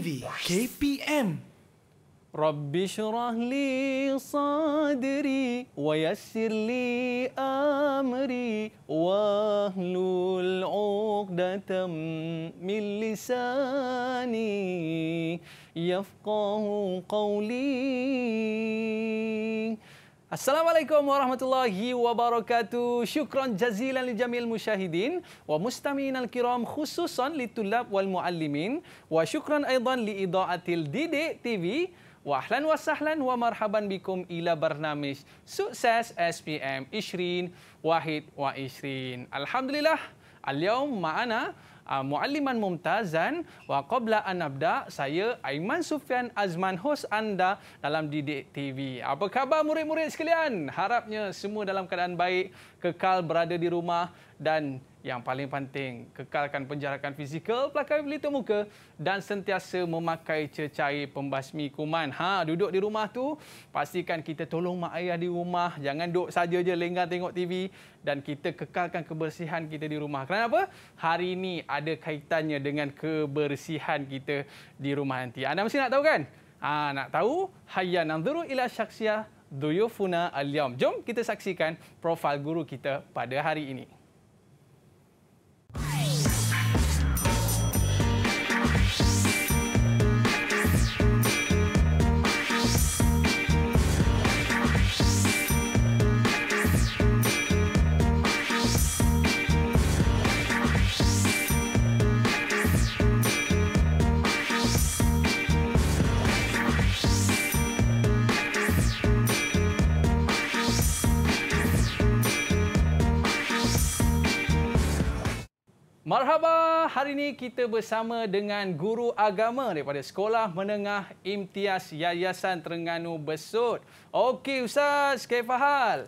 Ivy, KPM. Rabbi syurah li sadri wa yassir li amri wa ahlul uqdatam min lisani yafqahu qawli. Assalamualaikum warahmatullahi wabarakatuh. Syukran jazilan li jamil musyahidin wa mustamin al kiram khususan li tulab wal muallimin wa syukran aidan li idaatil didik TV wa ahlan wa sahlan wa marhaban bikum ila bernamis sukses SPM Ishrin Wahid wa Ishrin. Alhamdulillah. Al-yawm ma'ana uh, Mualliman Mumtazan wa qabla an abda saya Aiman Sufian Azman host anda dalam Didik TV. Apa khabar murid-murid sekalian? Harapnya semua dalam keadaan baik, kekal berada di rumah dan yang paling penting kekalkan penjarakan fizikal pelakar pelitup muka dan sentiasa memakai cecair pembasmi kuman ha duduk di rumah tu pastikan kita tolong mak ayah di rumah jangan duduk saja je lenggan tengok TV dan kita kekalkan kebersihan kita di rumah kerana apa hari ini ada kaitannya dengan kebersihan kita di rumah nanti anda mesti nak tahu kan ha nak tahu hayya nanzuru ila syaksiyah duyufuna al-yawm jom kita saksikan profil guru kita pada hari ini Marhaba, hari ini kita bersama dengan guru agama daripada Sekolah Menengah Imtiaz Yayasan Terengganu Besut. Okey Ustaz, kaya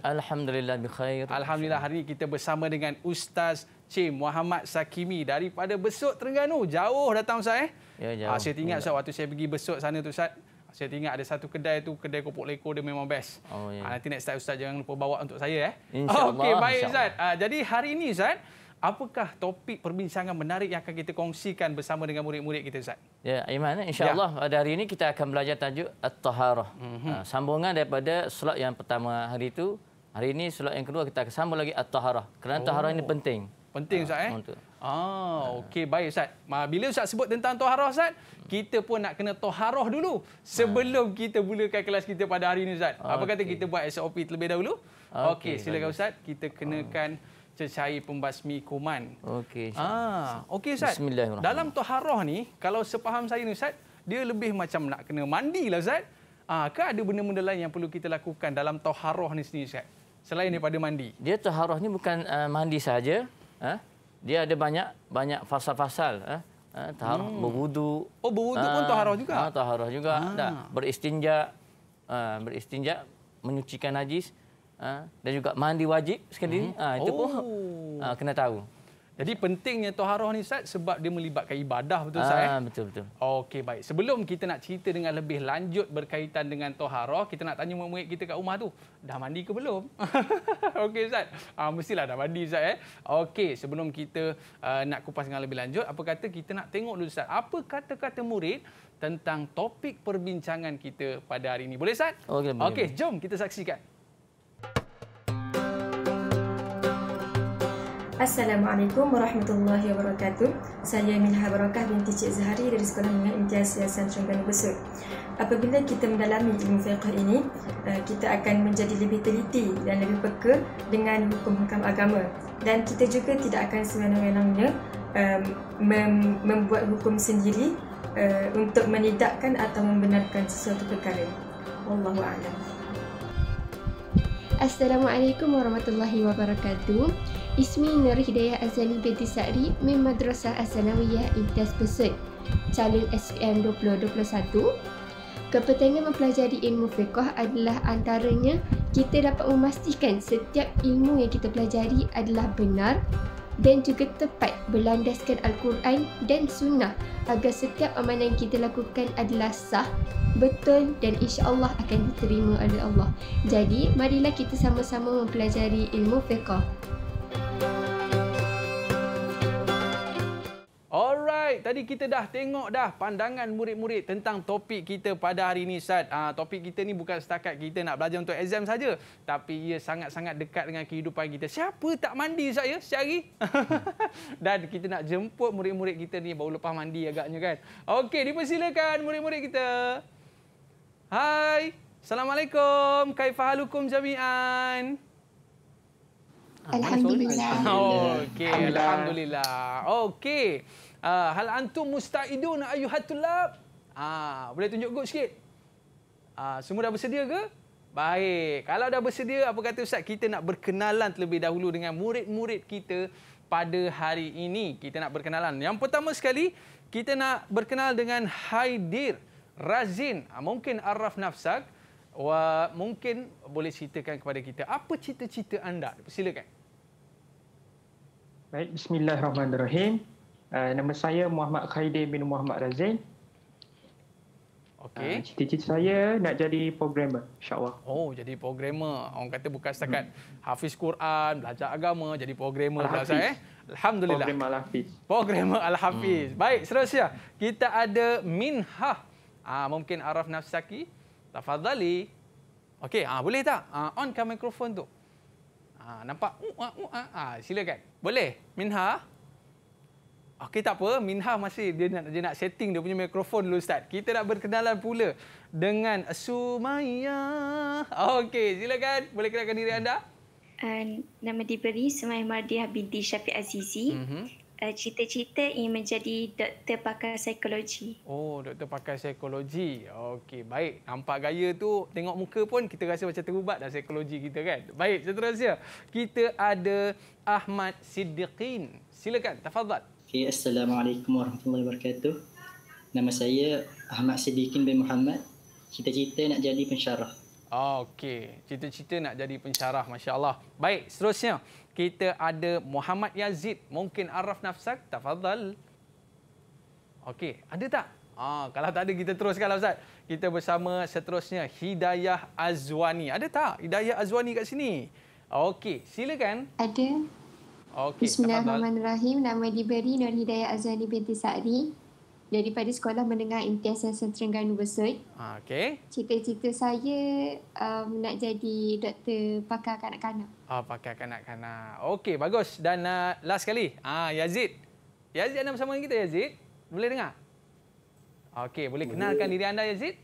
Alhamdulillah, bikhair. Alhamdulillah, hari ini kita bersama dengan Ustaz Cik Muhammad Sakimi daripada Besut Terengganu. Jauh datang Ustaz eh? Ya, jauh. Ah, saya ingat Ustaz, waktu saya pergi Besut sana tu Ustaz. Saya ingat ada satu kedai tu, kedai kopok leko dia memang best. Oh, ya. Ah, nanti next time Ustaz jangan lupa bawa untuk saya eh. InsyaAllah. Okey, baik Ustaz. Ah, jadi hari ini Ustaz, apakah topik perbincangan menarik yang akan kita kongsikan bersama dengan murid-murid kita Zat? Ya, iman. Eh, insya-Allah ya. pada hari ini kita akan belajar tajuk at-taharah. Mm -hmm. Sambungan daripada solat yang pertama hari itu, hari ini solat yang kedua kita akan sambung lagi at-taharah. Kerana oh. taharah ini penting. Penting ha, Ustaz eh? Untuk. Ah, okey baik Ustaz. Bila Ustaz sebut tentang taharah Ustaz, kita pun nak kena taharah dulu sebelum ha. kita mulakan kelas kita pada hari ini Ustaz. Apa okay. kata kita buat SOP terlebih dahulu? Okey, okay, silakan Ustaz, kita kenakan oh cecair pembasmi kuman. Okey. Ah, okey Ustaz. Bismillahirrahmanirrahim. Dalam taharah ni kalau sepaham saya ni Ustaz, dia lebih macam nak kena mandilah Ustaz. Ah, ke ada benda-benda lain yang perlu kita lakukan dalam taharah ni sendiri Ustaz? Selain daripada mandi. Dia taharah ni bukan uh, mandi saja, eh? Dia ada banyak banyak fasal-fasal, eh? Ha? Eh, ha, taharah hmm. berwudu. Oh, berwudu ah, pun taharah juga. Ah, taharah juga. Ah. Dah, beristinja, uh, beristinja menyucikan najis. Ha? dan juga mandi wajib sekali hmm. ha, itu oh. pun ha, kena tahu jadi pentingnya toharoh ni Ustaz sebab dia melibatkan ibadah betul Ustaz? Ah, eh? betul betul. Okey baik. Sebelum kita nak cerita dengan lebih lanjut berkaitan dengan toharoh kita nak tanya murid-murid kita kat rumah tu. Dah mandi ke belum? Okey Ustaz. Ah, mestilah dah mandi Ustaz eh. Okey sebelum kita uh, nak kupas dengan lebih lanjut, apa kata kita nak tengok dulu Ustaz. Apa kata-kata murid tentang topik perbincangan kita pada hari ini. Boleh Ustaz? Okey. Okey jom kita saksikan. Assalamualaikum warahmatullahi wabarakatuh. Saya Minha Barakah binti Cik Zahari dari Sekolah Menengah Imtiaz Yayasan Cengkan Besut. Apabila kita mendalami ilmu fiqh ini, eh, kita akan menjadi lebih teliti dan lebih peka dengan hukum-hukum agama. Dan kita juga tidak akan sewenang-wenangnya eh, membuat hukum sendiri eh, untuk menidakkan atau membenarkan sesuatu perkara. Wallahu a'lam. Assalamualaikum warahmatullahi wabarakatuh. Ismi Nur Hidayah Azali binti Sa'ri min Madrasah Asanawiyah Ibtas Besut calon SPM 2021 Kepentingan mempelajari ilmu fiqah adalah antaranya kita dapat memastikan setiap ilmu yang kita pelajari adalah benar dan juga tepat berlandaskan Al-Quran dan Sunnah agar setiap amalan yang kita lakukan adalah sah, betul dan insya Allah akan diterima oleh Allah. Jadi, marilah kita sama-sama mempelajari ilmu fiqah. Alright, tadi kita dah tengok dah pandangan murid-murid tentang topik kita pada hari ini, Sat. Ha, ah, topik kita ni bukan setakat kita nak belajar untuk exam saja, tapi ia sangat-sangat dekat dengan kehidupan kita. Siapa tak mandi, Sat, ya? Sehari? Dan kita nak jemput murid-murid kita ni baru lepas mandi agaknya, kan? Okey, dipersilakan murid-murid kita. Hai, Assalamualaikum. Kaifahalukum jami'an. Ah, alhamdulillah. Okey, alhamdulillah. Okey. Uh, hal antum musta'idun ayyuhatullab. Ah, uh, boleh tunjuk good sikit? Uh, semua dah bersedia ke? Baik. Kalau dah bersedia, apa kata ustaz, kita nak berkenalan terlebih dahulu dengan murid-murid kita pada hari ini. Kita nak berkenalan. Yang pertama sekali, kita nak berkenal dengan Haidir Razin, mungkin Arraf Nafsak. Wah, mungkin boleh ceritakan kepada kita apa cita-cita anda? Silakan. Baik, bismillahirrahmanirrahim. Uh, nama saya Muhammad Khaidin bin Muhammad Razin. Okey. Uh, cita-cita saya nak jadi programmer, insya-Allah. Oh, jadi programmer. Orang kata bukan setakat hmm. hafiz Quran, belajar agama, jadi programmer pula saya. Eh? Alhamdulillah. Programmer Al-Hafiz. Programmer Al-Hafiz. Hmm. Baik, seterusnya kita ada Minha. Ah, uh, mungkin Araf Nafsaki. Tafadhali. Okey, ah boleh tak? Ah on kan mikrofon tu. Ah nampak uh, uh, uh. ah silakan. Boleh. Minha. Okey tak apa, Minha masih dia nak dia nak setting dia punya mikrofon dulu Ustaz. Kita nak berkenalan pula dengan Sumaya. Okey, silakan. Boleh kenalkan diri anda? Uh, nama diberi Sumaya Mardiah binti Syafiq Azizi. Mm -hmm uh, cita-cita ingin menjadi doktor pakar psikologi. Oh, doktor pakar psikologi. Okey, baik. Nampak gaya tu, tengok muka pun kita rasa macam terubat dah psikologi kita kan. Baik, seterusnya. Kita ada Ahmad Siddiqin. Silakan, Tafadzat. Okay, Assalamualaikum warahmatullahi wabarakatuh. Nama saya Ahmad Siddiqin bin Muhammad. Cita-cita nak jadi pensyarah. Okey, cita-cita nak jadi pensyarah, masya-Allah. Baik, seterusnya kita ada Muhammad Yazid. Mungkin Araf Nafsak, tafadhal. Okey, ada tak? Ah, kalau tak ada, kita teruskanlah Ustaz. Kita bersama seterusnya, Hidayah Azwani. Ada tak Hidayah Azwani kat sini? Okey, silakan. Ada. Okey. Bismillahirrahmanirrahim. Nama diberi Nur Hidayah Azwani binti Sa'ri. Daripada sekolah mendengar Intias Sensor Terengganu Besut. Ha, okey. Cita-cita saya um, nak jadi doktor pakar kanak-kanak. Oh, pakai kanak-kanak. Okey, bagus. Dan uh, last sekali, Ah Yazid. Yazid anda bersama dengan kita, Yazid. Boleh dengar? Okey, boleh kenalkan diri anda, Yazid.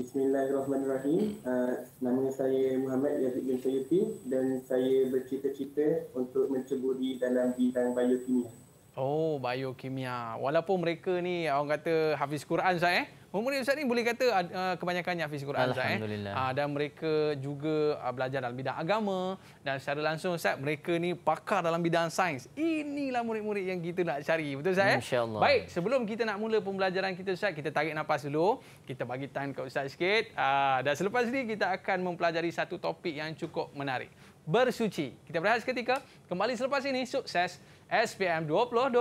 Bismillahirrahmanirrahim. Uh, nama saya Muhammad Yazid bin Sayuti dan saya bercita-cita untuk menceburi dalam bidang biokimia. Oh, biokimia. Walaupun mereka ni orang kata Hafiz Quran saya, eh? Murid-murid Ustaz ni boleh kata uh, kebanyakannya Hafiz Quran Ustaz. Eh. Alhamdulillah. Eh? Uh, dan mereka juga uh, belajar dalam bidang agama. Dan secara langsung Ustaz, mereka ni pakar dalam bidang sains. Inilah murid-murid yang kita nak cari. Betul Ustaz? Eh? InsyaAllah. Eh? Baik, sebelum kita nak mula pembelajaran kita Ustaz, kita tarik nafas dulu. Kita bagi time ke Ustaz sikit. Uh, dan selepas ni kita akan mempelajari satu topik yang cukup menarik. Bersuci. Kita berehat seketika. Kembali selepas ini, sukses SPM 2021.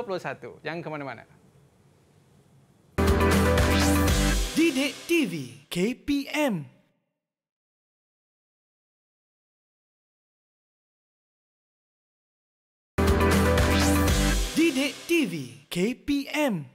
Jangan ke mana-mana. Sidik TV KPM Sidik TV KPM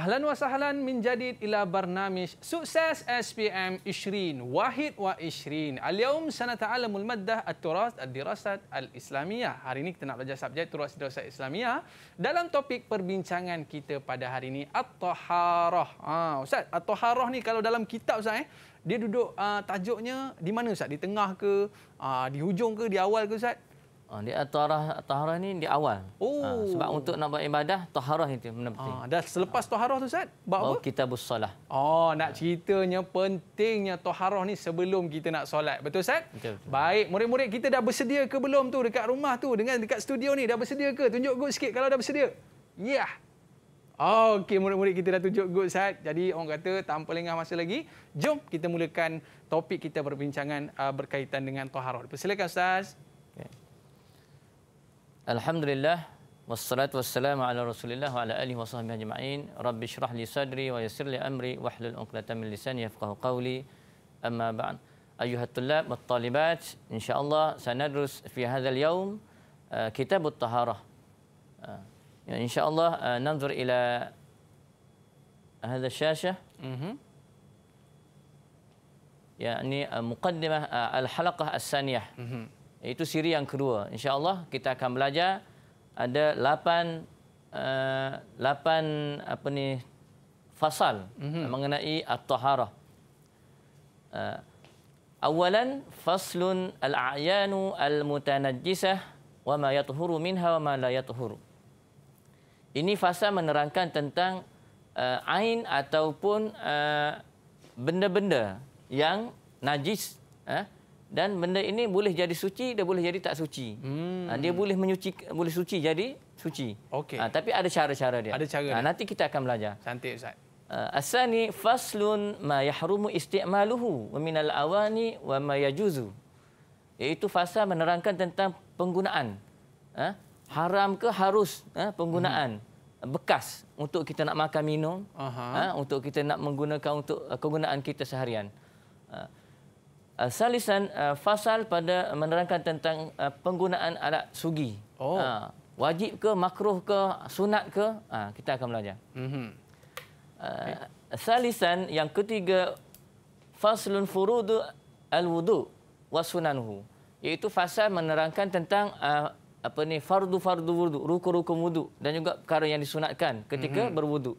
Ahlan wa sahlan min jadid ila barnamish sukses SPM Ishrin Wahid wa Ishrin. Al-yawm sanata'alamu al-maddah at-turas ad-dirasat al-islamiyah. Hari ini kita nak belajar subjek turas dirasat islamiyah dalam topik perbincangan kita pada hari ini at-taharah. Ha, Ustaz, at-taharah ni kalau dalam kitab Ustaz eh, dia duduk uh, tajuknya di mana Ustaz? Di tengah ke? Uh, di hujung ke? Di awal ke Ustaz? Ah dia taharah taharah ni di awal. Ah, oh. Ha, sebab untuk nak buat ibadah taharah itu benar penting. Ah dah selepas taharah tu Ustaz, buat apa? kita bersolat. Oh nak ceritanya pentingnya taharah ni sebelum kita nak solat. Betul Ustaz? Betul, betul. Baik, murid-murid kita dah bersedia ke belum tu dekat rumah tu dengan dekat studio ni dah bersedia ke? Tunjuk good sikit kalau dah bersedia. Ya. Yeah. Oh, Okey, murid-murid kita dah tunjuk good Ustaz. Jadi orang kata tanpa lengah masa lagi, jom kita mulakan topik kita perbincangan ah, berkaitan dengan taharah. Silakan Ustaz. Alhamdulillah wassalatu wassalamu ala Rasulillah wa ala alihi wa sahbihi ajma'in. Rabbi shrah li sadri wa yassir li amri wahlul 'uqdatam min lisani yafqahu qawli. Amma ba'd. Ayuhat أيها الطلاب والطالبات إن شاء الله سندرس في هذا اليوم كتاب الطهارة إن شاء الله ننظر إلى هذا الشاشة يعني مقدمة الحلقة الثانية Itu siri yang kedua. InsyaAllah kita akan belajar ada lapan, uh, lapan apa ni, fasal mm-hmm. mengenai at-taharah. Uh, awalan faslun al-a'yanu al-mutanajjisah wa ma yathuru minha wa ma la yathuru. Ini fasa menerangkan tentang uh, ain ataupun uh, benda-benda yang najis. Eh? Uh, dan benda ini boleh jadi suci dia boleh jadi tak suci hmm. Ha, dia boleh menyuci boleh suci jadi suci okey ha, tapi ada cara-cara dia ada cara ha, dia. nanti kita akan belajar cantik ustaz ha, asani faslun ma yahrumu istimaluhu wa minal awani wa ma yajuzu iaitu fasa menerangkan tentang penggunaan ha? haram ke harus ha? penggunaan hmm. bekas untuk kita nak makan minum ha? untuk kita nak menggunakan untuk uh, kegunaan kita seharian ha? Eh, salisan uh, fasal pada menerangkan tentang uh, penggunaan alat sugi. Oh. Uh, wajib ke, makruh ke, sunat ke? Uh, kita akan belajar. Mm-hmm. Okay. Uh, salisan yang ketiga faslun furudu al-wudu wa sunanuhu iaitu fasal menerangkan tentang uh, apa ni fardu-fardu wudu, rukun-rukun wudu dan juga perkara yang disunatkan ketika mm-hmm. berwudu.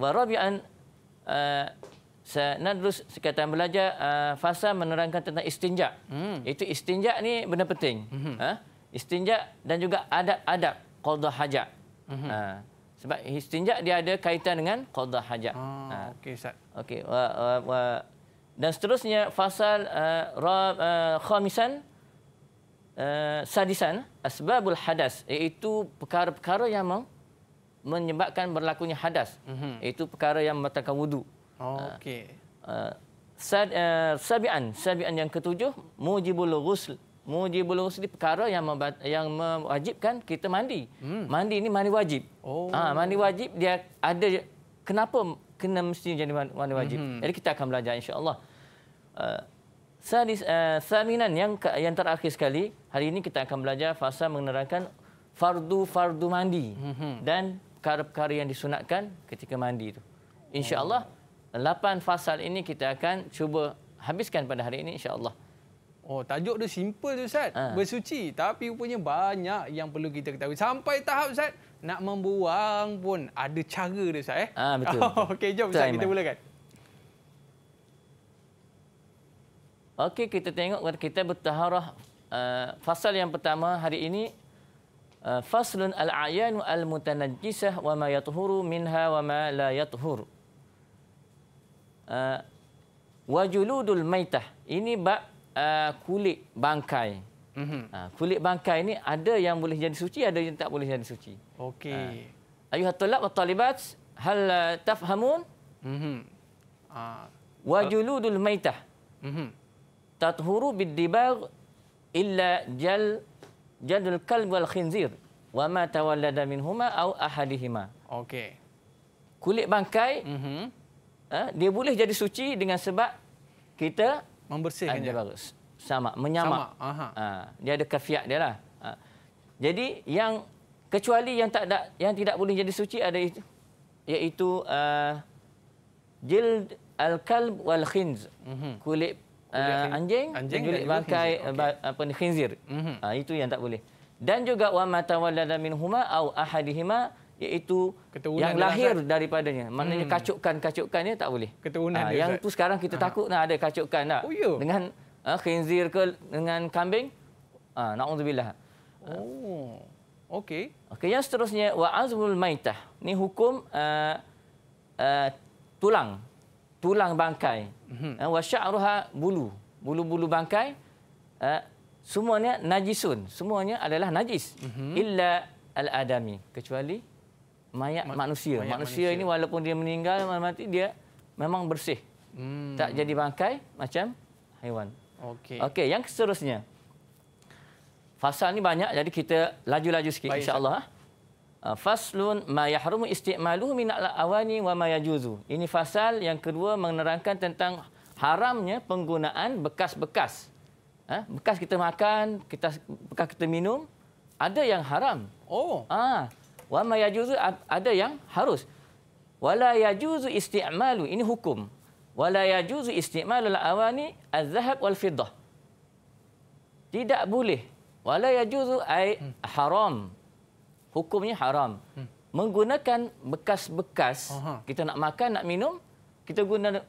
Wa, rabi'an Nadrus sekatan belajar uh, fasa menerangkan tentang istinja. Hmm. Itu istinja ni benda penting. Hmm. Uh, istinja dan juga adab-adab qadha hajat. Hmm. Uh, sebab istinja dia ada kaitan dengan qadha hajat. Oh, ah, uh. Ha. Okey Ustaz. Okey. Uh, uh, uh, Dan seterusnya fasa uh, ra, uh, khamisan uh, sadisan asbabul hadas iaitu perkara-perkara yang menyebabkan berlakunya hadas. Hmm. Itu perkara yang membatalkan wuduk. Okey. Uh, sabian, sabian yang ketujuh, mujibul ghusl. Mujibul ghusl ini perkara yang yang mewajibkan kita mandi. Hmm. Mandi ini mandi wajib. Oh. Ha, mandi wajib dia ada kenapa kena mesti jadi mandi wajib. Hmm. Jadi kita akan belajar insya-Allah. Uh, Sadis, uh, saminan yang yang terakhir sekali hari ini kita akan belajar fasa menerangkan fardu-fardu mandi hmm, hmm. dan perkara-perkara yang disunatkan ketika mandi itu. Insya-Allah oh. 8 fasal ini kita akan cuba habiskan pada hari ini insya-Allah. Oh, tajuk dia simple tu, Ustaz. Ha. Bersuci. Tapi rupanya banyak yang perlu kita ketahui. Sampai tahap Ustaz, nak membuang pun ada cara dia Ustaz. Eh? Ha, betul. betul. Oh, Okey, jom Ustaz kita mulakan. Okey, kita tengok kita bertaharah uh, fasal yang pertama hari ini. Uh, faslun al-ayanu al-mutanajjisah wa ma yathuru minha wa ma la yathuru. Uh, wajuludul maitah ini bab uh, kulit bangkai. Mm-hmm. Uh, kulit bangkai ini ada yang boleh jadi suci, ada yang tak boleh jadi suci. Okey. Uh, Ayuhat talab wa talibat hal uh, tafhamun? Mm-hmm. Uh, ah. wajuludul maitah. Mm-hmm. Tathuru bidibagh illa jal jadul kalb wal khinzir wa ma tawallada minhuma au ahadihima. Okey. Kulit bangkai mm-hmm. Ha? dia boleh jadi suci dengan sebab kita membersihkan dia baru sama menyamak sama. Ha, dia ada kafiat dia lah ha. jadi yang kecuali yang tak ada, yang tidak boleh jadi suci ada itu iaitu uh, jild al kalb wal khinz mm-hmm. kulit, uh, anjing, anjing kulit bangkai khinzir. Okay. apa ni khinzir mm-hmm. uh, itu yang tak boleh dan juga wa matawalla min huma au ahadihima iaitu keturunan yang lahir dalam, daripadanya. Maknanya hmm. kacukkan kacukan ni tak boleh. Keturunan ha, dia. Yang tu sekarang kita ah. takut nak ada kacukkan tak. Oh, yeah. Dengan ha, khinzir ke dengan kambing. Ha, Na'udzubillah. Ha. Oh. Okey. Okey, yang seterusnya wa azmul maitah. Ni hukum uh, uh, tulang tulang bangkai. Mm -hmm. Wa sya'ruha bulu. Bulu-bulu bangkai uh, semuanya najisun. Semuanya adalah najis. Mm -hmm. Illa al-adami. Kecuali mayat Ma- manusia. Mayat manusia. Manusia ini walaupun dia meninggal mati dia memang bersih. Hmm. Tak jadi bangkai macam haiwan. Okey. Okey, yang seterusnya. Fasa ni banyak jadi kita laju-laju sikit insya-Allah. Ah. Ah, faslun ma yahrumu istimalu min al-awani wa ma yajuzu. Ini fasal yang kedua menerangkan tentang haramnya penggunaan bekas-bekas. Ah, bekas kita makan, kita bekas kita minum ada yang haram. Oh. Ah, Wa ma yajuzu ada yang harus. Wala yajuzu isti'malu ini hukum. Wala yajuzu isti'malu awani az-zahab wal fiddah. Tidak boleh. Wala yajuzu ai hmm. haram. Hukumnya haram. Hmm. Menggunakan bekas-bekas kita nak makan nak minum kita guna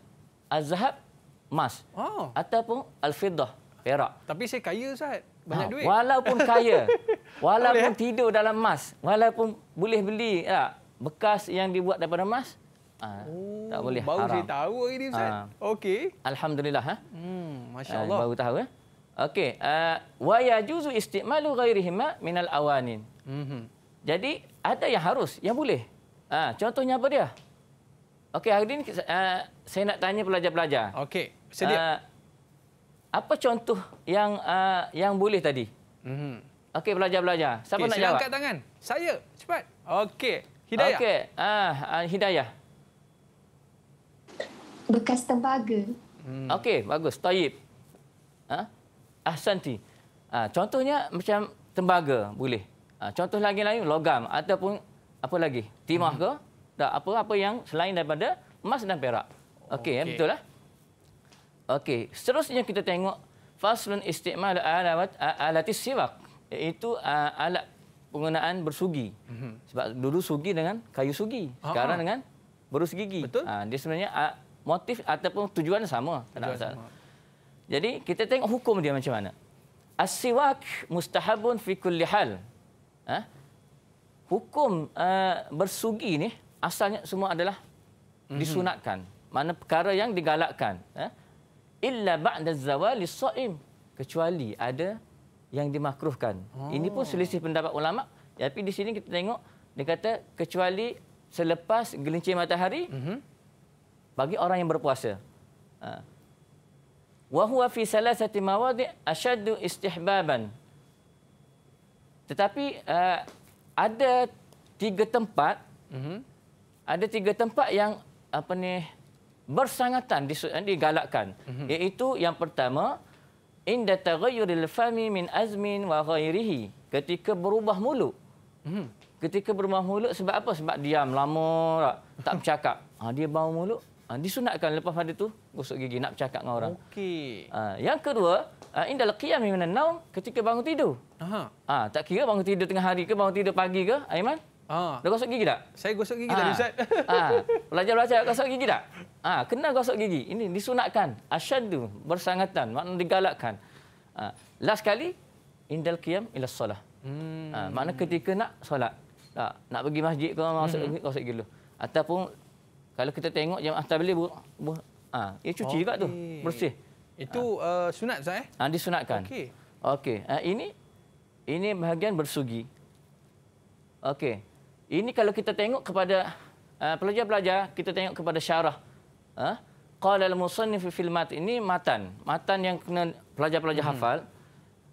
az-zahab emas oh. ataupun al-fiddah perak. Tapi saya kaya Ustaz. Banyak ha, duit. Walaupun kaya, Walaupun boleh. Eh? tidur dalam emas, walaupun boleh beli ya, bekas yang dibuat daripada emas, ha, ah, oh, tak boleh baru haram. Baru saya tahu hari ini, Ustaz. Ha. Okey. Alhamdulillah. Ha. Hmm, Masya eh, Allah. Ha, baru tahu. Ya. Okey. Wa ya juzu istikmalu ghairihima minal awanin. Mhm. Jadi, ada yang harus, yang boleh. Ha, contohnya apa dia? Okey, hari ini uh, saya nak tanya pelajar-pelajar. Okey, sedia. Uh, apa contoh yang uh, yang boleh tadi? Mm -hmm. Okey, belajar-belajar. Siapa okay, nak jawab? angkat tangan. Saya. Cepat. Okey. Hidayah. Okey. Ah, uh, Hidayah. Bekas tembaga. Hmm. Okey, bagus. Taib. Ah, ha? huh? Ahsanti. Uh, contohnya macam tembaga boleh. Uh, contoh lagi lain logam ataupun apa lagi? Timah hmm. ke? Tak apa-apa yang selain daripada emas dan perak. Okey, okay. ya, betul lah. Okey, seterusnya kita tengok faslun istimal alawat alatis siwak iaitu uh, alat penggunaan bersugi. Mm-hmm. Sebab dulu sugi dengan kayu sugi. Ah. Sekarang Ha-ha. dengan berus gigi. Betul. Uh, dia sebenarnya uh, motif ataupun tujuan sama. Tujuan sama. Jadi kita tengok hukum dia macam mana. as mustahabun fi kulli hal. Uh, hukum uh, bersugi ni asalnya semua adalah mm-hmm. disunatkan. Mana perkara yang digalakkan. Uh, illa ba'da zawali so'im. Kecuali ada yang dimakruhkan. Oh. Ini pun oh. selisih pendapat ulama. Tapi di sini kita tengok dia kata kecuali selepas gelincir matahari mm -hmm. bagi orang yang berpuasa. Ha. Wa huwa fi salasati mawadi ashaddu istihbaban. Tetapi uh, ada tiga tempat mm -hmm. ada tiga tempat yang apa ni bersangatan eh, digalakkan mm -hmm. iaitu yang pertama inda taghayyuril fami min azmin wa ghairihi ketika berubah mulut hmm. ketika berubah mulut sebab apa sebab diam lama tak tak bercakap ha, dia bau mulut ha, disunatkan lepas pada tu gosok gigi nak bercakap dengan orang okey ha, yang kedua ha, inda laqiyam minan naum ketika bangun tidur Aha. ha, tak kira bangun tidur tengah hari ke bangun tidur pagi ke aiman Ah. Dah gosok gigi tak? Saya gosok gigi ah. tadi Ustaz. Ah. Belajar-belajar gosok gigi tak? Ah. Kena gosok gigi. Ini disunatkan. Asyadu. Bersangatan. Makna digalakkan. Ah. Last kali. Indal qiyam ila solah. Hmm. Ah. Makna ketika nak solat. Tak. Nak pergi masjid ke masuk hmm. gosok gigi dulu. Ataupun kalau kita tengok jemaah tabligh bu, bu ah ya cuci okay. juga tu bersih itu ah. uh, sunat saya eh? ah disunatkan okey okey ah, ini ini bahagian bersugi okey ini kalau kita tengok kepada eh, pelajar-pelajar, uh, kita tengok kepada syarah. Uh, Qala al-musannif fil mat ini matan. Matan yang kena pelajar-pelajar hmm. hafal.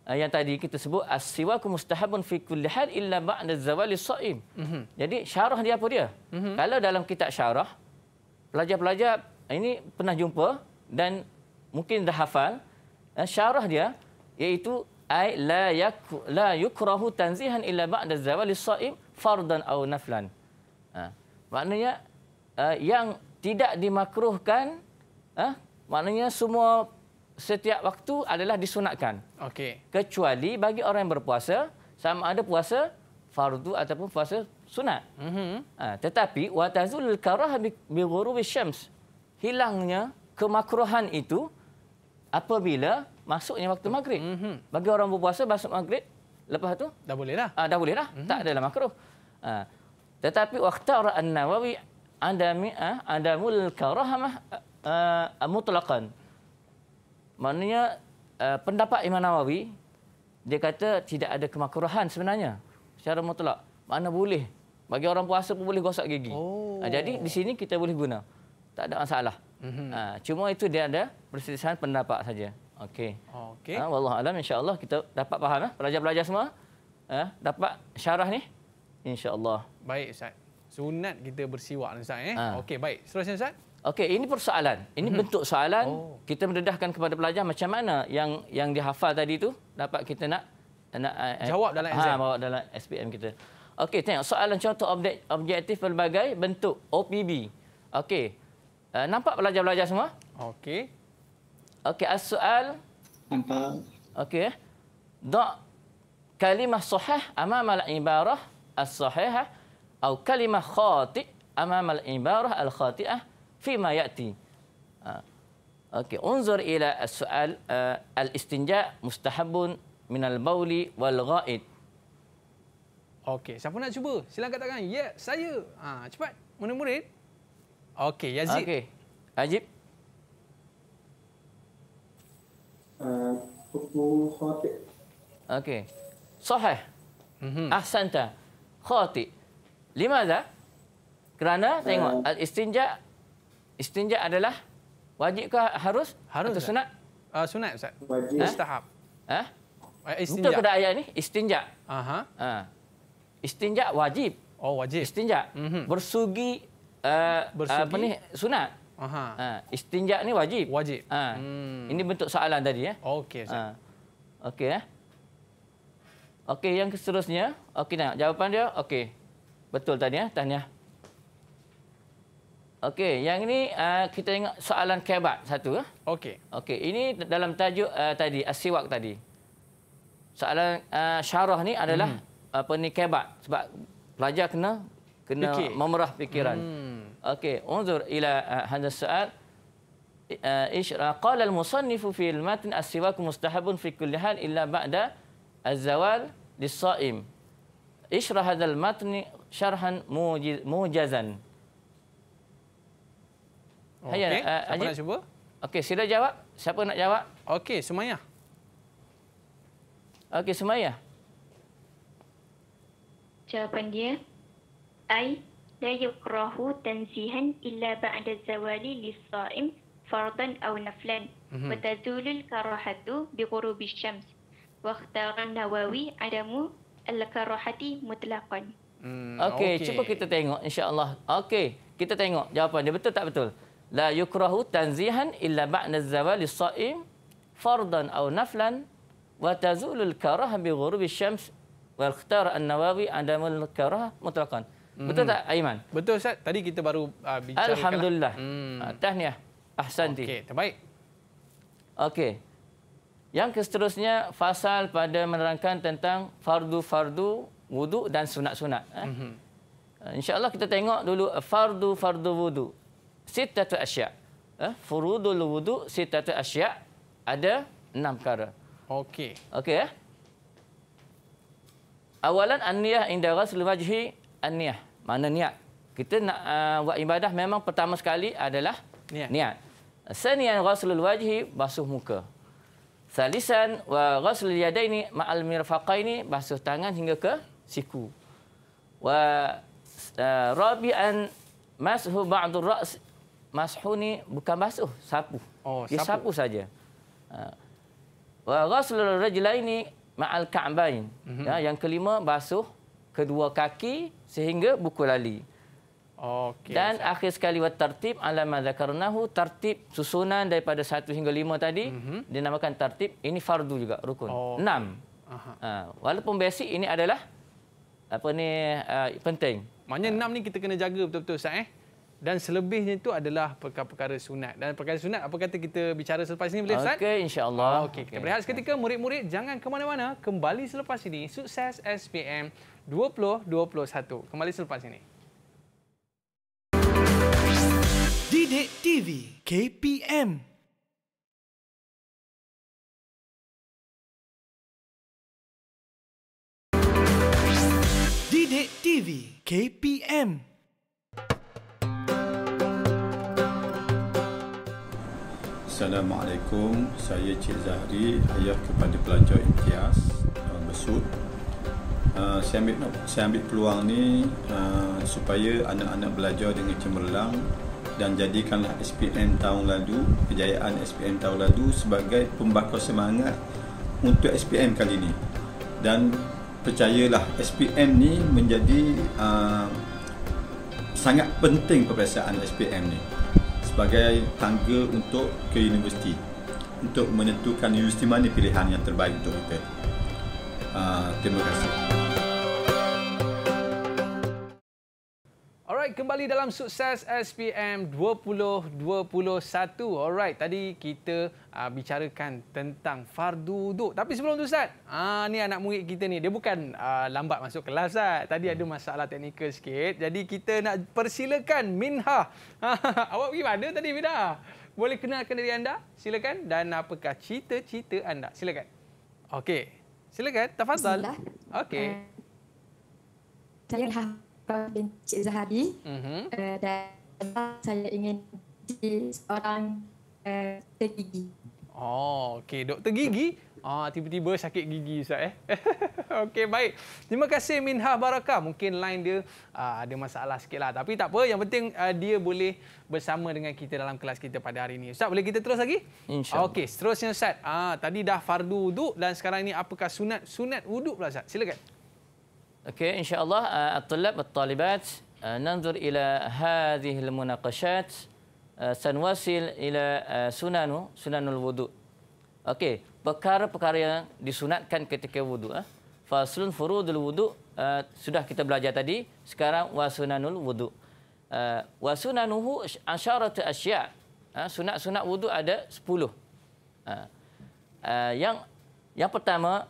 Uh, yang tadi kita sebut as-siwaku mustahabun fi kulli hal illa ba'da zawali saim. -hmm. Jadi syarah dia apa dia? -hmm. Kalau dalam kitab syarah pelajar-pelajar ini pernah jumpa dan mungkin dah hafal uh, syarah dia iaitu ai la yak la yukrahu tanzihan illa ba'da zawali saim fardan atau naflan. Ha. Maknanya uh, yang tidak dimakruhkan uh, maknanya semua setiap waktu adalah disunatkan. Okey. Kecuali bagi orang yang berpuasa sama ada puasa fardu ataupun puasa sunat. Mm-hmm. Ha, tetapi watazul karah bi syams. Hilangnya kemakruhan itu apabila masuknya waktu maghrib. Mm-hmm. Bagi orang berpuasa masuk maghrib Lepas tu dah boleh lah. Uh, ah, dah boleh lah. Mm -hmm. Tak adalah makruh. Uh, tetapi waqtara An-Nawawi adami uh, adamul karahamah uh, mutlaqan. Maknanya uh, pendapat Imam Nawawi dia kata tidak ada kemakruhan sebenarnya secara mutlak. Mana boleh bagi orang puasa pun boleh gosok gigi. Oh. Uh, jadi di sini kita boleh guna. Tak ada masalah. Mm -hmm. uh, cuma itu dia ada perselisihan pendapat saja. Okey. Okey. Ah, Wallahu alam insya-Allah kita dapat faham ah, pelajar-pelajar semua. Ah, dapat syarah ni insya-Allah. Baik Ustaz. Sunat kita bersiwak Ustaz eh. Ah. Okey, baik. Seterusnya Ustaz. Okey, ini persoalan. Ini mhm. bentuk soalan. Oh. Kita mendedahkan kepada pelajar macam mana yang yang dihafal tadi tu dapat kita nak nak eh, jawab dalam ha, exam. Ha, dalam SPM kita. Okey, tengok soalan contoh objek, objektif pelbagai bentuk OPB. Okey. Uh, nampak pelajar-pelajar semua? Okey. Okey, as-su'al. Nampak. Okey. Dok kalimah sahih amam al-ibarah as-sahihah atau kalimah khati' amam al-ibarah al-khati'ah fi ma ya'ti. Ha. Okey, unzur ila as-su'al uh, eh, al-istinja' mustahabun min al-bauli wal ghaid. Okey, siapa nak cuba? Sila angkat tangan. Ya, saya. Ha, cepat. Murid-murid. Okey, Yazid. Okey. Ajib. Eh, Kufu khatik. Okey. Sahih. Mm-hmm. Ahsanta. Khatik. Lima dah. Kerana eh. tengok. al-istinja. Istinja adalah wajib ke harus? Harus. Atau sunat? Uh, sunat, Ustaz. Wajib. Ha? Istahab. Ha? Eh? Istinja. Untuk ayat ini, istinja. Aha. Ha. Istinja wajib. Oh, wajib. Istinja. mm Bersugi. Uh, Bersugi. Apa ni? Sunat. Aha. Ha. Istinjak ni wajib. Wajib. Ha. Hmm. Ini bentuk soalan tadi ya. Okey. Ha. Okey. Eh? Okey yang seterusnya. Okey nak jawapan dia. Okey. Betul tadi ya. Eh? Tanya. Okey. Yang ini uh, kita ingat soalan kebat satu. Eh? Okey. Okey. Ini dalam tajuk uh, tadi asiwak tadi. Soalan uh, syarah ni adalah hmm. apa ni kebat sebab pelajar kena kena Fikir. memerah fikiran. Hmm. Okey, unzur ila eh, hadha saat eh, isra qala al musannif fi al matn as-siwak mustahabun fi kulli hal illa ba'da az-zawal lis-sa'im. Isra hadha al matn syarhan mujazan. Okey, uh, siapa eh, nak cuba? Okey, sila jawab. Siapa nak jawab? Okey, semuanya. Okey, semuanya. Jawapan dia ay la yukrahu tanzihan illa ba'da zawali lisa'im fardan aw naflan mhm. wa tazulu al-karahatu bi ghurubi syams wa ikhtara nawawi adamu al-karahati mutlaqan Hmm, okay, okay, cuba kita tengok insya-Allah. Okay, kita tengok jawapan dia betul tak betul. La yukrahu tanzihan illa ba'da zawali sa'im fardan aw naflan wa tazulu al-karah bi ghurubi syams wa ikhtara an-nawawi adamul karah mutlaqan. Hmm. Betul tak, Aiman? Betul, Ustaz. Tadi kita baru uh, ah, bincangkan. Lah. Alhamdulillah. Hmm. Uh, ah, tahniah. Ahsan Okey, terbaik. Okey. Yang seterusnya, fasal pada menerangkan tentang fardu-fardu, wudu dan sunat-sunat. Eh? Hmm. InsyaAllah kita tengok dulu fardu-fardu eh, wudu. Sittatu asyak. Eh? Furudul wudu, sittatu asyak. Ada enam perkara. Okey. Okey, ya. Eh? Awalan an-niyah inda ghasl wajhi niat mana niat kita nak uh, buat ibadah memang pertama sekali adalah niat. niat. Senian ghusl wajhi basuh muka. Salisan wa ghusl yadaini ma'al mirfaqaini basuh tangan hingga ke siku. Wa uh, rabi'an mashu ba'dur ra's mashu ni bukan basuh, sapu. Oh, Dia sapu. sapu saja. Uh, wa ghusl rajlaini ma'al ka'bain. Mm-hmm. Ya, yang kelima basuh kedua kaki sehingga buku lali. Okay, Dan sahab. akhir sekali wat tertib ala madzakarnahu tertib susunan daripada satu hingga lima tadi mm-hmm. dinamakan tertib ini fardu juga rukun. Oh, Enam. Okay. Ha, walaupun basic ini adalah apa ni uh, penting. Maknanya ha. enam ni kita kena jaga betul-betul Ustaz eh dan selebihnya itu adalah perkara-perkara sunat. Dan perkara sunat apa kata kita bicara selepas ini boleh Ustaz? Okey insyaallah. allah Okey kita okay. berehat seketika murid-murid jangan ke mana-mana kembali selepas ini sukses SPM 2021. Kembali selepas ini. Didik TV KPM Didik TV KPM Assalamualaikum, saya Cik Zahri, ayah kepada pelajar Intias. uh, Besut. Uh, saya, ambil, saya ambil peluang ni uh, supaya anak-anak belajar dengan cemerlang dan jadikanlah SPM tahun lalu, kejayaan SPM tahun lalu sebagai pembakar semangat untuk SPM kali ini. Dan percayalah SPM ni menjadi uh, sangat penting peperiksaan SPM ni sebagai tangga untuk ke universiti untuk menentukan universiti mana pilihan yang terbaik untuk kita. Ah, terima kasih. kembali dalam sukses SPM 2021. Alright, tadi kita uh, bicarakan tentang fardu duduk. Tapi sebelum tu Ustaz, uh, ni anak murid kita ni. Dia bukan uh, lambat masuk kelas Ustaz. Tadi hmm. ada masalah teknikal sikit. Jadi kita nak persilakan Minha. Awak pergi mana tadi Minha? Boleh kenalkan diri anda? Silakan. Dan apakah cita-cita anda? Silakan. Okey. Silakan. Tafadhal. Okey. Uh, eh, Salam. Kawan bin Cik Zahari mm-hmm. uh, Dan saya ingin jadi seorang eh, Doktor uh, Gigi Oh, okey. Doktor Gigi? Ah, tiba-tiba sakit gigi Ustaz eh. Okey, baik. Terima kasih Minha Barakah. Mungkin line dia uh, ada masalah sikitlah. Tapi tak apa, yang penting uh, dia boleh bersama dengan kita dalam kelas kita pada hari ini. Ustaz, boleh kita terus lagi? InsyaAllah. Okey, seterusnya Ustaz. Ah, tadi dah fardu wuduk dan sekarang ini apakah sunat? Sunat wuduk pula Ustaz. Silakan. Okey, insya-Allah uh, at-tullab at-talibat ننظر إلى هذه المناقشات سنواصل إلى سنن سنن الوضوء. Okey, perkara-perkara yang disunatkan ketika wudu. Ah. Faslun furudul wudu uh, sudah kita belajar tadi. Sekarang wasunanul wudu. Uh, wasunanuhu asyaratu asya. Ah, sunat-sunat wudu ada sepuluh. Ah, yang yang pertama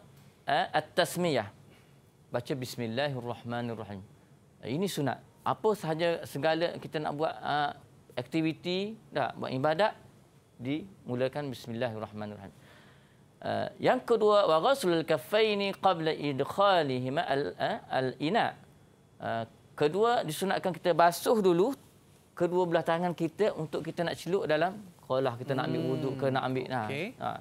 at-tasmiyah baca bismillahirrahmanirrahim. Eh, ini sunat. Apa sahaja segala kita nak buat uh, aktiviti, dah buat ibadat dimulakan bismillahirrahmanirrahim. Uh, yang kedua wa ghuslul kaffaini qabla idkhalihima al-ina. Eh, uh, kedua disunatkan kita basuh dulu kedua belah tangan kita untuk kita nak celuk dalam kolah kita nak ambil wuduk ke nak ambil hmm, nah. Okay. Uh, ah.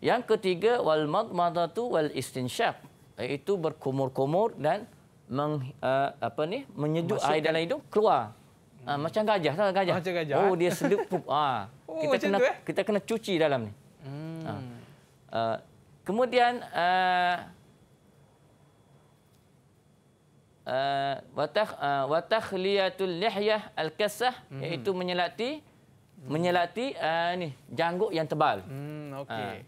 yang ketiga wal madmadatu wal istinsyaq iaitu berkumur-kumur dan meng, uh, apa ni menyedut Maksudkan... air dalam hidung keluar. Ha, macam gajah tak gajah. Macam gajah. Oh eh? dia sedut Ha. Ah. Oh, kita kena tu, eh? kita kena cuci dalam ni. Hmm. Ha. Uh, kemudian uh, watak uh, watak liatul lihyah al kasah hmm. iaitu menyelati hmm. menyelati uh, ni janggut yang tebal. Hmm, okay.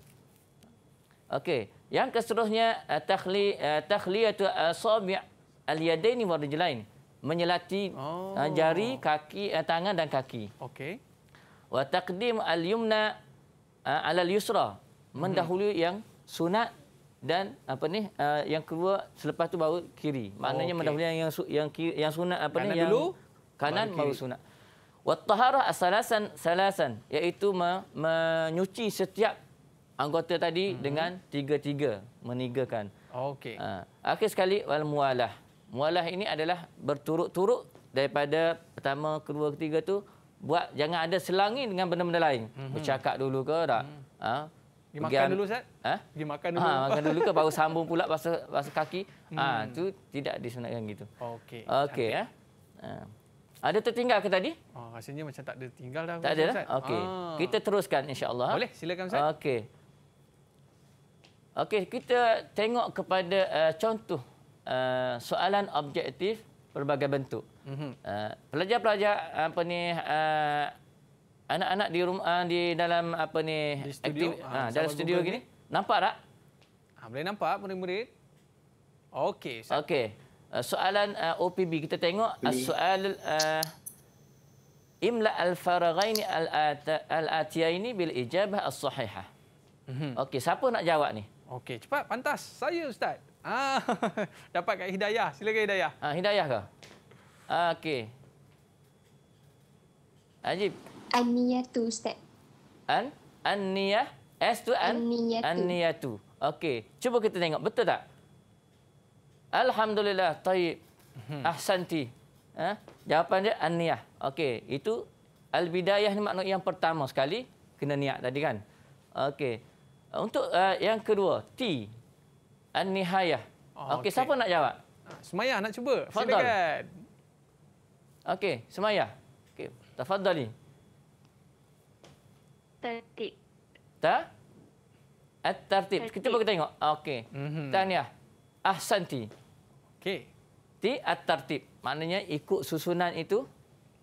Uh, okay. Yang keseterusnya eh, takhli eh, takhliyatu asabi' eh, al-yadaini wa rijlain menyelati oh. jari kaki tangan dan kaki. Okey. Wa taqdim al-yumna ala al-yusra mendahului hmm. yang sunat dan apa ni yang kedua selepas tu baru kiri. Maknanya okay. mendahului yang yang yang, sunat apa kanan ni yang kanan baru, baru sunat. Wa taharah asalasan salasan iaitu menyuci setiap anggota tadi hmm. dengan tiga-tiga menigakan. Okey. Ha. Akhir sekali wal mualah. Mualah ini adalah berturut-turut daripada pertama, kedua, ketiga tu buat jangan ada selangin dengan benda-benda lain. Hmm. Bercakap dulu ke tak? Hmm. Ha. Pergi makan dulu Ustaz. Ha? Pergi ha, dulu. Ha, makan dulu ke baru sambung pula bahasa bahasa kaki. Ah ha, hmm. tu tidak disenangkan gitu. Okey. Okey ya. Ha. Ada tertinggal ke tadi? Oh, rasanya macam tak ada tinggal dah. Tak ada dah? Okey. Ah. Kita teruskan insya-Allah. Boleh, silakan Ustaz. Okey. Okey, kita tengok kepada uh, contoh uh, soalan objektif pelbagai bentuk. Mhm. Uh, pelajar-pelajar mm -hmm. uh, apa ni uh, anak-anak uh, di rumah uh, di dalam apa ni aktif ha, ah, ah, dalam studio gini nampak tak? Ha, boleh nampak murid-murid. Okey. Okay, Uh, soalan uh, OPB kita tengok uh, soal uh, imla al-faraghaini al-ataya al ini bil ijabah as-sahihah. Mm Okey, siapa nak jawab ni? Okey, cepat pantas. Saya ustaz. Ah, dapat kat Hidayah. Silakan Hidayah. Ah, Hidayah ke? Ah, okey. Ajib. Aniyatu ustaz. An Aniyah S tu an Aniyatu. Aniyatu. Okey, cuba kita tengok betul tak? Alhamdulillah, tayyib. Mhm. Ahsanti. Ha? Jawapan dia Aniyah. Okey, itu Al-Bidayah ni makna yang pertama sekali kena niat tadi kan? Okey. Untuk uh, yang kedua, T. An-Nihayah. Oh, Okey, okay. siapa nak jawab? Ah, Semayah nak cuba. Fadal. Okey, Semayah. Okey, tafadhali. Tertib. Ta? At-tertib. Kita cuba kita tengok. Okey. Mm-hmm. Tahniah. Ahsanti. Okey. Ti at-tertib. Maknanya ikut susunan itu.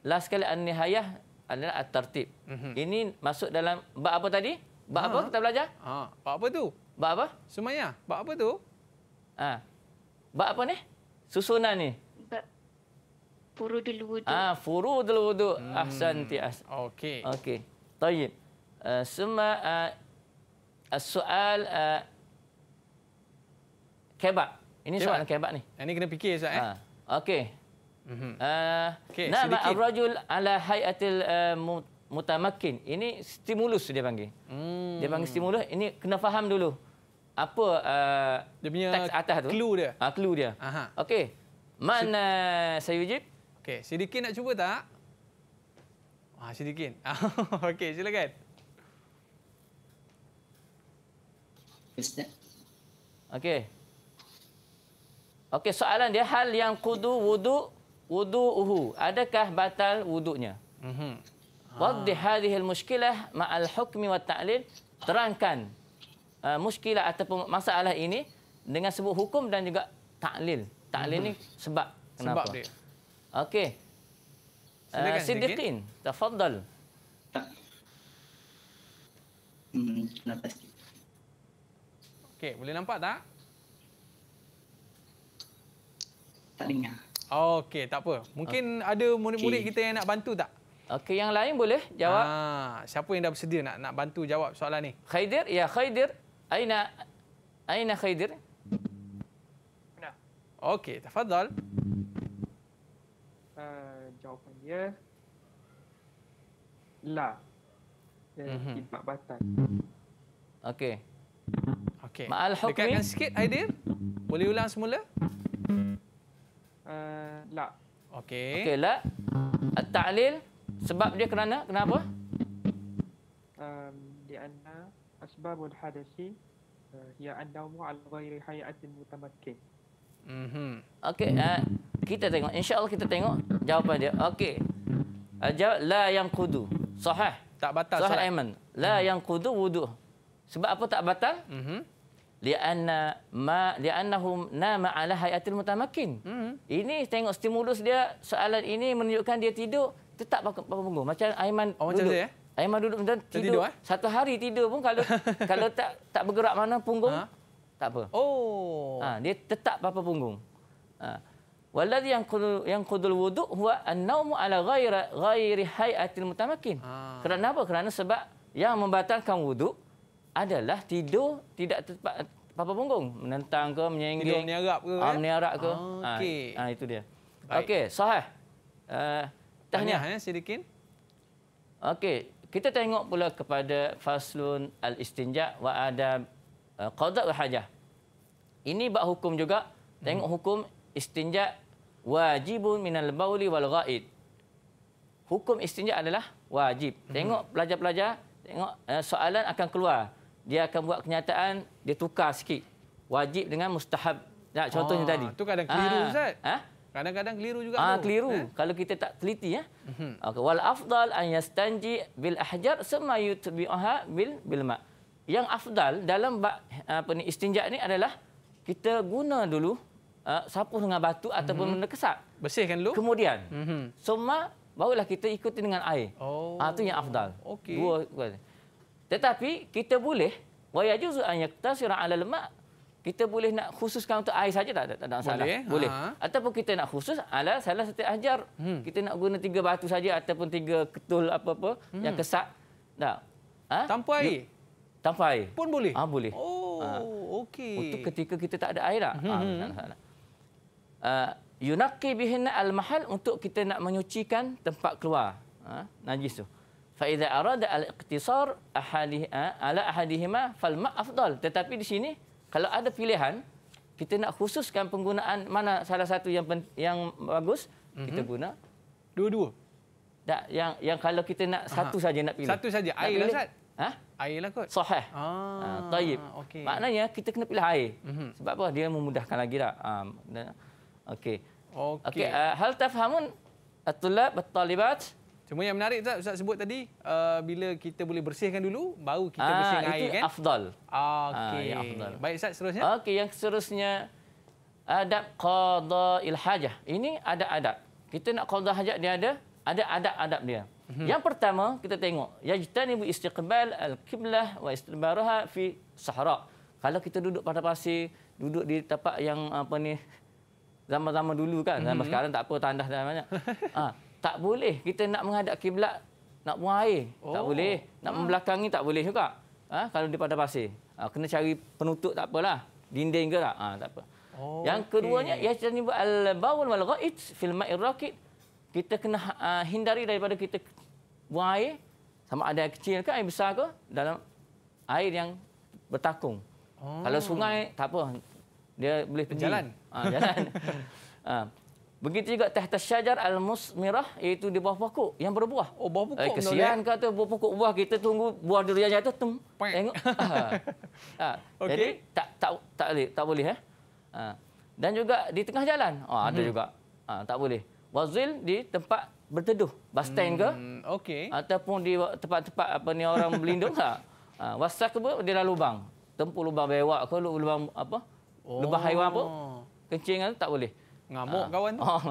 Last kali An-Nihayah adalah at-tertib. Mm-hmm. Ini masuk dalam bab apa tadi? Bab ha. apa kita belajar? Ha. Bab apa tu? Bab apa? Semaya. Bab apa tu? Ha. Bab apa ni? Susunan ni. furu dulu wudu. Ah, ha, furu dulu wudu. Hmm. Ahsan ti as. Okey. Okey. Tayyib. Uh, eh, Semua uh, eh, soal eh, kebab. Ini kebab. soalan kebab ni. Ini kena fikir Ustaz. Eh? Ha. Okey. Mm -hmm. uh, okay, nama sedikit. Nama Ar-Rajul ala hayatil mutamakin. Ini stimulus dia panggil. Hmm. Dia panggil stimulus. Ini kena faham dulu. Apa uh, dia punya teks atas tu. Clue dia. Ah, clue dia. Okey. Mana saya Sayujib? Okey. Sidikin nak cuba tak? Ah, Sidikin. Okey, silakan. Okey. Okey, soalan dia. Hal yang kudu wudu wudu uhu. Adakah batal wudunya? Mm -hmm waddih hadhihi almushkilah ma'al hukmi wa ta'lil terangkan uh, muskilah ataupun masalah ini dengan sebut hukum dan juga ta'lil ta'lil hmm. ni sebab kenapa sebab dia okey uh, sidiqin tafadhal hmm, Okey, boleh nampak tak? Tak dengar. Okey, tak apa. Mungkin okay. ada murid-murid kita yang nak bantu tak? Okey, yang lain boleh jawab. Ha, siapa yang dah bersedia nak nak bantu jawab soalan ni? Khaidir, ya Khaidir. Aina Aina Khaidir? Aina. Okey, tafadhal. Uh, jawapan dia la. Mm -hmm. batal. Okey. Okey. Ma'al hukmi. Dekatkan sikit Aidil. Boleh ulang semula? Uh, la. Okey. Okey, la. At-ta'lil. -ta sebab dia kerana kenapa? Um, di anna asbabul hadasi ya andamu al ghairi hayatin mutamakin. Mhm. Okey, uh, kita tengok insya-Allah kita tengok jawapan dia. Okey. Uh, jawab la yang kudu. Sahih. Tak batal Sahih aman. Aiman. La mm-hmm. yang kudu wudu. Sebab apa tak batal? Mhm. Li anna ma li annahum nama ala hayatil mutamakkin. Mhm. Ini tengok stimulus dia soalan ini menunjukkan dia tidur tetap bangun, bangun, bangun. macam Aiman oh, duduk. Dia, eh? Aiman duduk macam tidur. tidur eh? Satu hari tidur pun kalau kalau tak tak bergerak mana punggung ha? tak apa. Oh. Ha, dia tetap apa punggung. Ha. Walladhi yang yang qudul wudu, huwa an-naumu ala ghairi ghairi hay'atil mutamakkin. Ha. Kerana apa? Kerana sebab yang membatalkan wudu adalah tidur tidak tepat apa punggung menentang ke menyenggeng tidur meniarap ke ah, eh? ke ah, ah, itu dia okey sahih uh, Tahniah ya eh, Sidikin. Okey, kita tengok pula kepada faslun al-istinja wa Adam eh, qada al-hajah. Ini bab hukum juga. Tengok hmm. hukum istinja wajibun minal bauli wal ghaid. Hukum istinja adalah wajib. Hmm. Tengok pelajar-pelajar, tengok eh, soalan akan keluar. Dia akan buat kenyataan dia tukar sikit. Wajib dengan mustahab. Nah, contohnya oh, tadi. Itu kadang keliru, ah, Ustaz. Ha? Kadang-kadang keliru juga ah, tu. Keliru. Eh? Kalau kita tak teliti. Ya? Mm -hmm. Ah, okay. Wal afdal an yastanji bil ahjar sema yutbi'aha bil, bil ma' Yang afdal dalam apa ni, istinja ni adalah kita guna dulu uh, sapu dengan batu mm -hmm. ataupun mhm. benda kesat. Bersihkan dulu. Kemudian. Mm -hmm. Sema barulah kita ikuti dengan air. Oh. Ah, tu yang afdal. Okey. Tetapi kita boleh wa yajuzu an yaktasira 'ala al-ma' kita boleh nak khususkan untuk air saja tak, tak, ada masalah. Boleh. Ha. boleh. Ha. Ataupun kita nak khusus ala salah satu ajar. Hmm. Kita nak guna tiga batu saja ataupun tiga ketul apa-apa hmm. yang kesat. Tak? Ha? Tanpa air? Tanpa air. Pun boleh? Ha, boleh. Oh, ha. okey. Untuk ketika kita tak ada air tak? Hmm. Ha, hmm, tak ada hmm. ha, Yunaki bihinna al-mahal untuk kita nak menyucikan tempat keluar. Ha? Najis tu. Fa'idha arada al-iqtisar ala ahadihima fal ma'afdal. Tetapi di sini, kalau ada pilihan kita nak khususkan penggunaan mana salah satu yang pen, yang bagus mm-hmm. kita mhm. guna dua-dua tak yang yang kalau kita nak satu saja nak pilih satu saja air lah sat ha air lah kot sahih ah ha, tayyib okay. maknanya kita kena pilih air mm-hmm. sebab apa dia memudahkan lagi dah ha, okey okay. okay. okay. uh, eh, hal tafhamun at-tullab at-talibat Cuma yang menarik Ustaz, Ustaz sebut tadi uh, bila kita boleh bersihkan dulu baru kita ah, bersihkan air kan? afdal. Ah, ah okey. Ah, afdal. Baik Ustaz seterusnya. Okey, yang seterusnya adab qada hajah. Ini ada adab. Kita nak qada hajat dia ada ada adab-adab dia. Hmm. Yang pertama kita tengok yajtanibu istiqbal al qiblah wa istibaraha fi sahara. Kalau kita duduk pada pasir, duduk di tempat yang apa ni zaman-zaman dulu kan, zaman mm-hmm. sekarang tak apa tandas dan banyak. ha. tak boleh kita nak menghadap kiblat nak buang air oh. tak boleh nak hmm. membelakangi tak boleh juga ha? kalau di padang pasir ha? kena cari penutup tak apalah dinding ke tak ha, tak apa oh, yang keduanya ya okay. ni al bawl wal ghaid fil ma'ir raqid kita kena uh, hindari daripada kita buang air sama ada air kecil ke air besar ke dalam air yang bertakung oh. kalau sungai tak apa dia boleh berjalan jalan ha, jalan ha. Begitu juga teh-teh syajar al-musmirah iaitu di bawah pokok yang berbuah. Oh, bawah pokok. Eh, kesian ya? kata bawah pokok buah kita tunggu buah duriannya tu tem. Poink. Tengok. ha. Ah. Ah. okay. Jadi tak tak tak boleh, tak boleh eh. Ha. Dan juga di tengah jalan. Oh, hmm. ada mhm. juga. Ha, tak boleh. Wazil di tempat berteduh, bus stand hmm. Okey. Ataupun di tempat-tempat apa ni orang berlindung tak? Ha. Wasakbu di dalam lubang. Tempu lubang bewak ke lubang apa? Oh. Lubang haiwan apa? Kencing tak boleh. Ngamuk ha. kawan tu. Oh,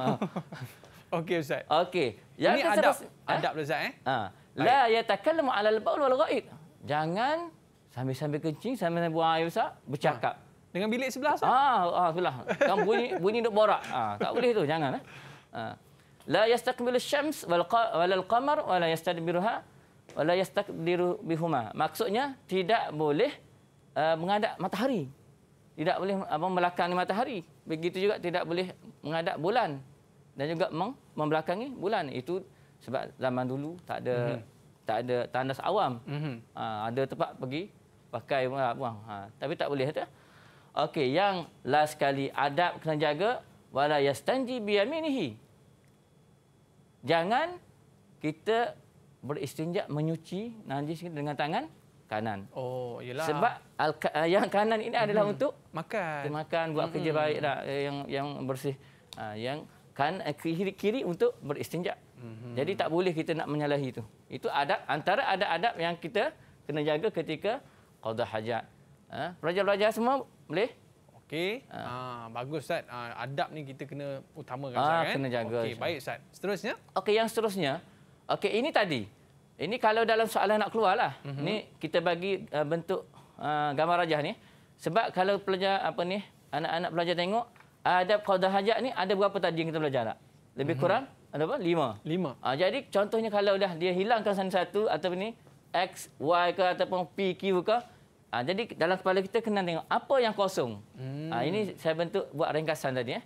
Okey Ustaz. Okey. Yang Ini adab, sebab, adab eh? Lah, Ustaz eh. Ha. La yatakallam alal baul wal ghaib. Jangan sambil-sambil kencing, sambil-sambil buang air besar, bercakap. Ha. Dengan bilik sebelah Ustaz? Ah, ah sebelah. Kan bunyi bunyi duk borak. ha. tak boleh tu, jangan eh. Ha. La yastaqbilu asy-syams wal wal al-qamar wa la yastadbiruha wa la yastaqdiru bihuma. Maksudnya tidak boleh uh, eh, menghadap matahari. Tidak boleh apa melakang matahari begitu juga tidak boleh menghadap bulan dan juga meng membelakangi bulan itu sebab zaman dulu tak ada mm-hmm. tak ada tandas awam mm-hmm. uh, ada tempat pergi pakai ha, buang uh, tapi tak boleh tu okey yang last sekali adab kena jaga wala yastanji bi yaminihi jangan kita beristinja menyuci najis dengan tangan kanan. Oh, iyalah. Sebab al ah, yang kanan ini adalah hmm. untuk makan. Makan buat hmm. kerja baik dah eh, yang yang bersih. Ha, yang kan eh, kiri kiri untuk beristinja. Hmm. Jadi tak boleh kita nak menyalahi itu. Itu adab antara adab-adab yang kita kena jaga ketika qada hajat. Ah, pelajar-pelajar semua boleh Okey. Ha. Ha, bagus Ustaz. Ha, adab ni kita kena utamakan ha, kan. kena jaga. Okey, baik Ustaz. Seterusnya? Okey, yang seterusnya. Okey, ini tadi. Ini kalau dalam soalan nak keluar lah. Mm -hmm. Ini kita bagi uh, bentuk uh, gambar rajah ni. Sebab kalau pelajar apa ni, anak-anak pelajar tengok, ada kaudah hajat ni ada berapa tadi yang kita belajar nak? Lebih mm -hmm. kurang, ada apa? Lima. Lima. Uh, jadi contohnya kalau dah dia hilangkan satu-satu atau ni, X, Y ke ataupun P, Q ke, Ha, jadi dalam kepala kita kena tengok apa yang kosong. Hmm. Ha, ini saya bentuk buat ringkasan tadi. Eh.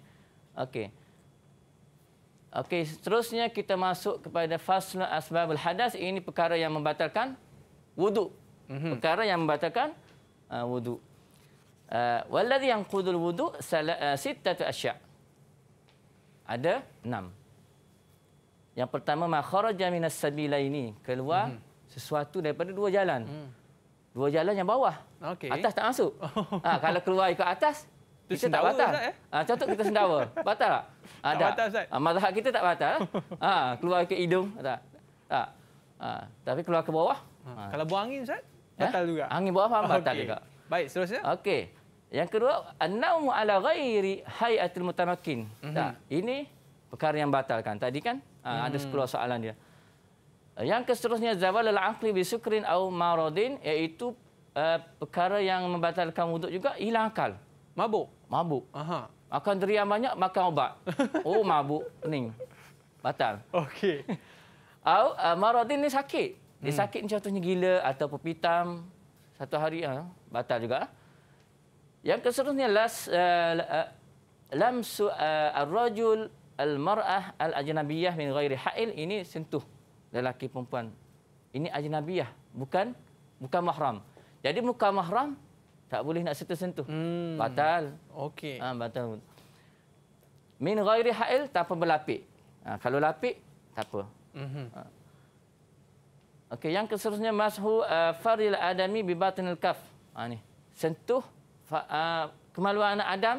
Okey. Okey, seterusnya kita masuk kepada fasl asbabul hadas. Ini perkara yang membatalkan wudu. Mm-hmm. Perkara yang membatalkan uh, wudu. Uh, Walladhi yang kudul wudu sala, uh, sittatu asya' Ada enam. Yang pertama, makharaja minas sabila ini. Keluar mm-hmm. sesuatu daripada dua jalan. Mm. Dua jalan yang bawah. Okay. Atas tak masuk. ha, kalau keluar ikut atas, itu kita tak batal. Ustaz, eh? contoh ah, kita sendawa. Batal tak? Ah, tak ada. batal, Ustaz. Ah, mazhab kita tak batal. Ha, keluar ke hidung. Tak. Tak. Ha, tapi keluar ke bawah. Ha. Kalau buang angin, Ustaz, eh? batal eh? juga. Angin bawah pun batal juga. Baik, seterusnya. Okey. Yang kedua, an-naumu ala ghairi hayatil mutamakin. Mhm. Tak. Ini perkara yang batalkan. Tadi kan ha, ada mhm. sepuluh soalan dia. Yang seterusnya, zawal al-aqli bisukrin au maradin, iaitu uh, perkara yang membatalkan wuduk juga, hilang akal. Mabuk? Mabuk. Aha. Makan durian banyak, makan ubat. Oh, mabuk. Pening. Batal. Okey. Uh, ah, marotin ini sakit. Dia hmm. sakit macam tu gila atau pepitam Satu hari, uh, batal juga. Yang keseluruhnya, las, uh, ah, uh, lam su uh, ar-rajul al-mar'ah al-ajnabiyah min ghairi ha'il. Ini sentuh lelaki perempuan. Ini ajnabiyah, bukan bukan mahram. Jadi muka mahram tak boleh nak sentuh-sentuh. Hmm. Batal. Okey. Ha, batal. Min ghairi ha'il tak apa berlapik. Ha, kalau lapik, tak apa. Mm-hmm. Ha. Okey, yang keseluruhnya mashu uh, faril adami bi batnil kaf. Ha, ni. Sentuh fa, uh, kemaluan anak Adam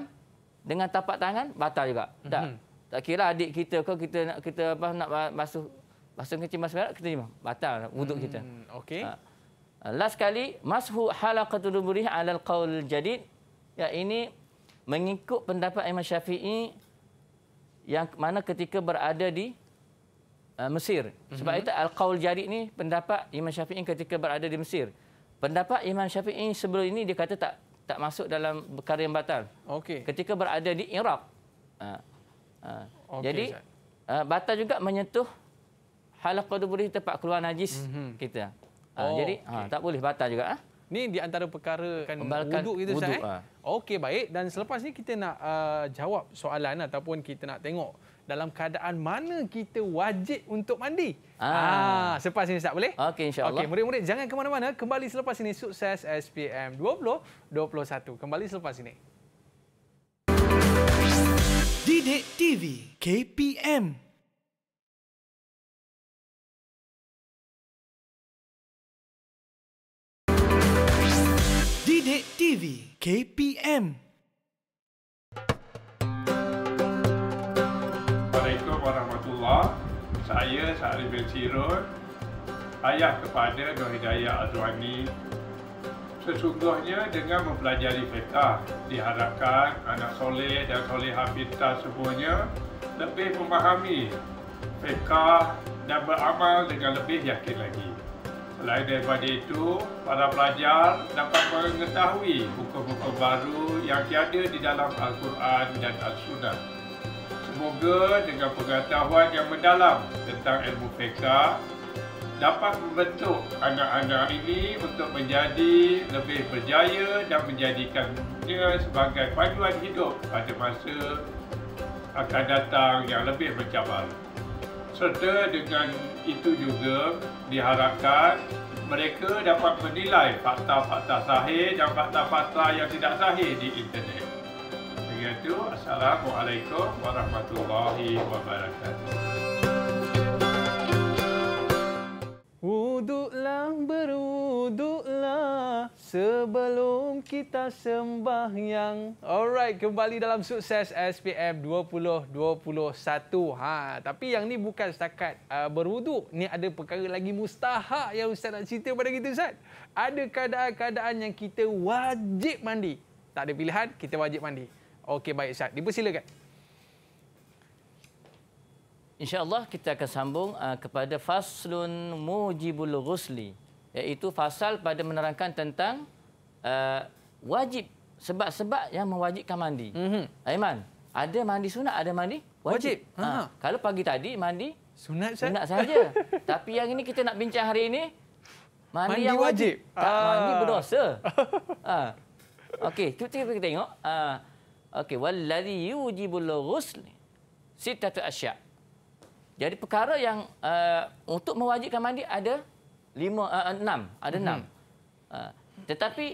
dengan tapak tangan batal juga. Mm-hmm. Tak. kira adik kita ke kita nak kita apa nak basuh basuh kencing basuh kita jemah. Batal wuduk mm-hmm. kita. Hmm, okey. Ha. Ah, last kali mashu halaqatul burih alal qaul jadid ya ini mengikut pendapat Imam Syafi'i yang mana ketika berada di uh, Mesir mhm. sebab mm-hmm. itu al qaul jadid ni pendapat Imam Syafi'i ketika berada di Mesir pendapat Imam Syafi'i sebelum ini dia kata tak tak masuk dalam perkara yang batal okey ketika berada di Iraq uh, ah, uh, okay, jadi uh, batal juga menyentuh halaqatul burih tempat keluar najis mm-hmm. kita Oh. Jadi ha, okay. tak boleh batal juga. Ini ah. di antara perkara kan wuduk gitu saya. Eh? Ha. Okey baik dan selepas ni kita nak uh, jawab soalan ataupun kita nak tengok dalam keadaan mana kita wajib untuk mandi. Ah, ha, selepas ini tak boleh? Okey insyaallah. Okey murid-murid jangan ke mana-mana kembali selepas ini sukses SPM 20 21. Kembali selepas ini. Didik TV KPM Sidik TV KPM Assalamualaikum warahmatullahi Saya Sa'ri bin Sirun Ayah kepada Nur Hidayah Azwani Sesungguhnya dengan mempelajari fiqah Diharapkan anak soleh dan soleh hafizah semuanya Lebih memahami fiqah dan beramal dengan lebih yakin lagi Selain daripada itu, para pelajar dapat mengetahui buku-buku baru yang tiada di dalam Al-Quran dan Al-Sunnah. Semoga dengan pengetahuan yang mendalam tentang ilmu fiqah dapat membentuk anak-anak ini untuk menjadi lebih berjaya dan menjadikan dia sebagai panduan hidup pada masa akan datang yang lebih mencabar serta dengan itu juga diharapkan mereka dapat menilai fakta-fakta sahih dan fakta-fakta yang tidak sahih di internet. Begitu, Assalamualaikum Warahmatullahi Wabarakatuh. Wuduklah berwuduklah sebelum kita sembahyang. Alright, kembali dalam sukses SPM 2021. Ha, tapi yang ni bukan setakat uh, berwuduk. Ni ada perkara lagi mustahak yang Ustaz nak cerita pada kita, Ustaz. Ada keadaan-keadaan yang kita wajib mandi. Tak ada pilihan, kita wajib mandi. Okey, baik Ustaz. Dipersilakan. Okey. InsyaAllah kita akan sambung uh, kepada Faslun Mujibul Ghusli. Iaitu fasal pada menerangkan tentang uh, wajib. Sebab-sebab yang mewajibkan mandi. Mm -hmm. Aiman, ada mandi sunat, ada mandi wajib. wajib. Ha. Ha. Kalau pagi tadi mandi sunat, sunat saja. Tapi yang ini kita nak bincang hari ini, mandi, mandi yang wajib. wajib. Tak, ah. mandi berdosa. ha. Okey, kita, kita tengok. Uh, Okey, walladhi yujibullu ghusli. Sittatu asyak. Jadi perkara yang uh, untuk mewajibkan mandi ada lima, uh, uh enam. Ada mhm. enam. Hmm. Uh, tetapi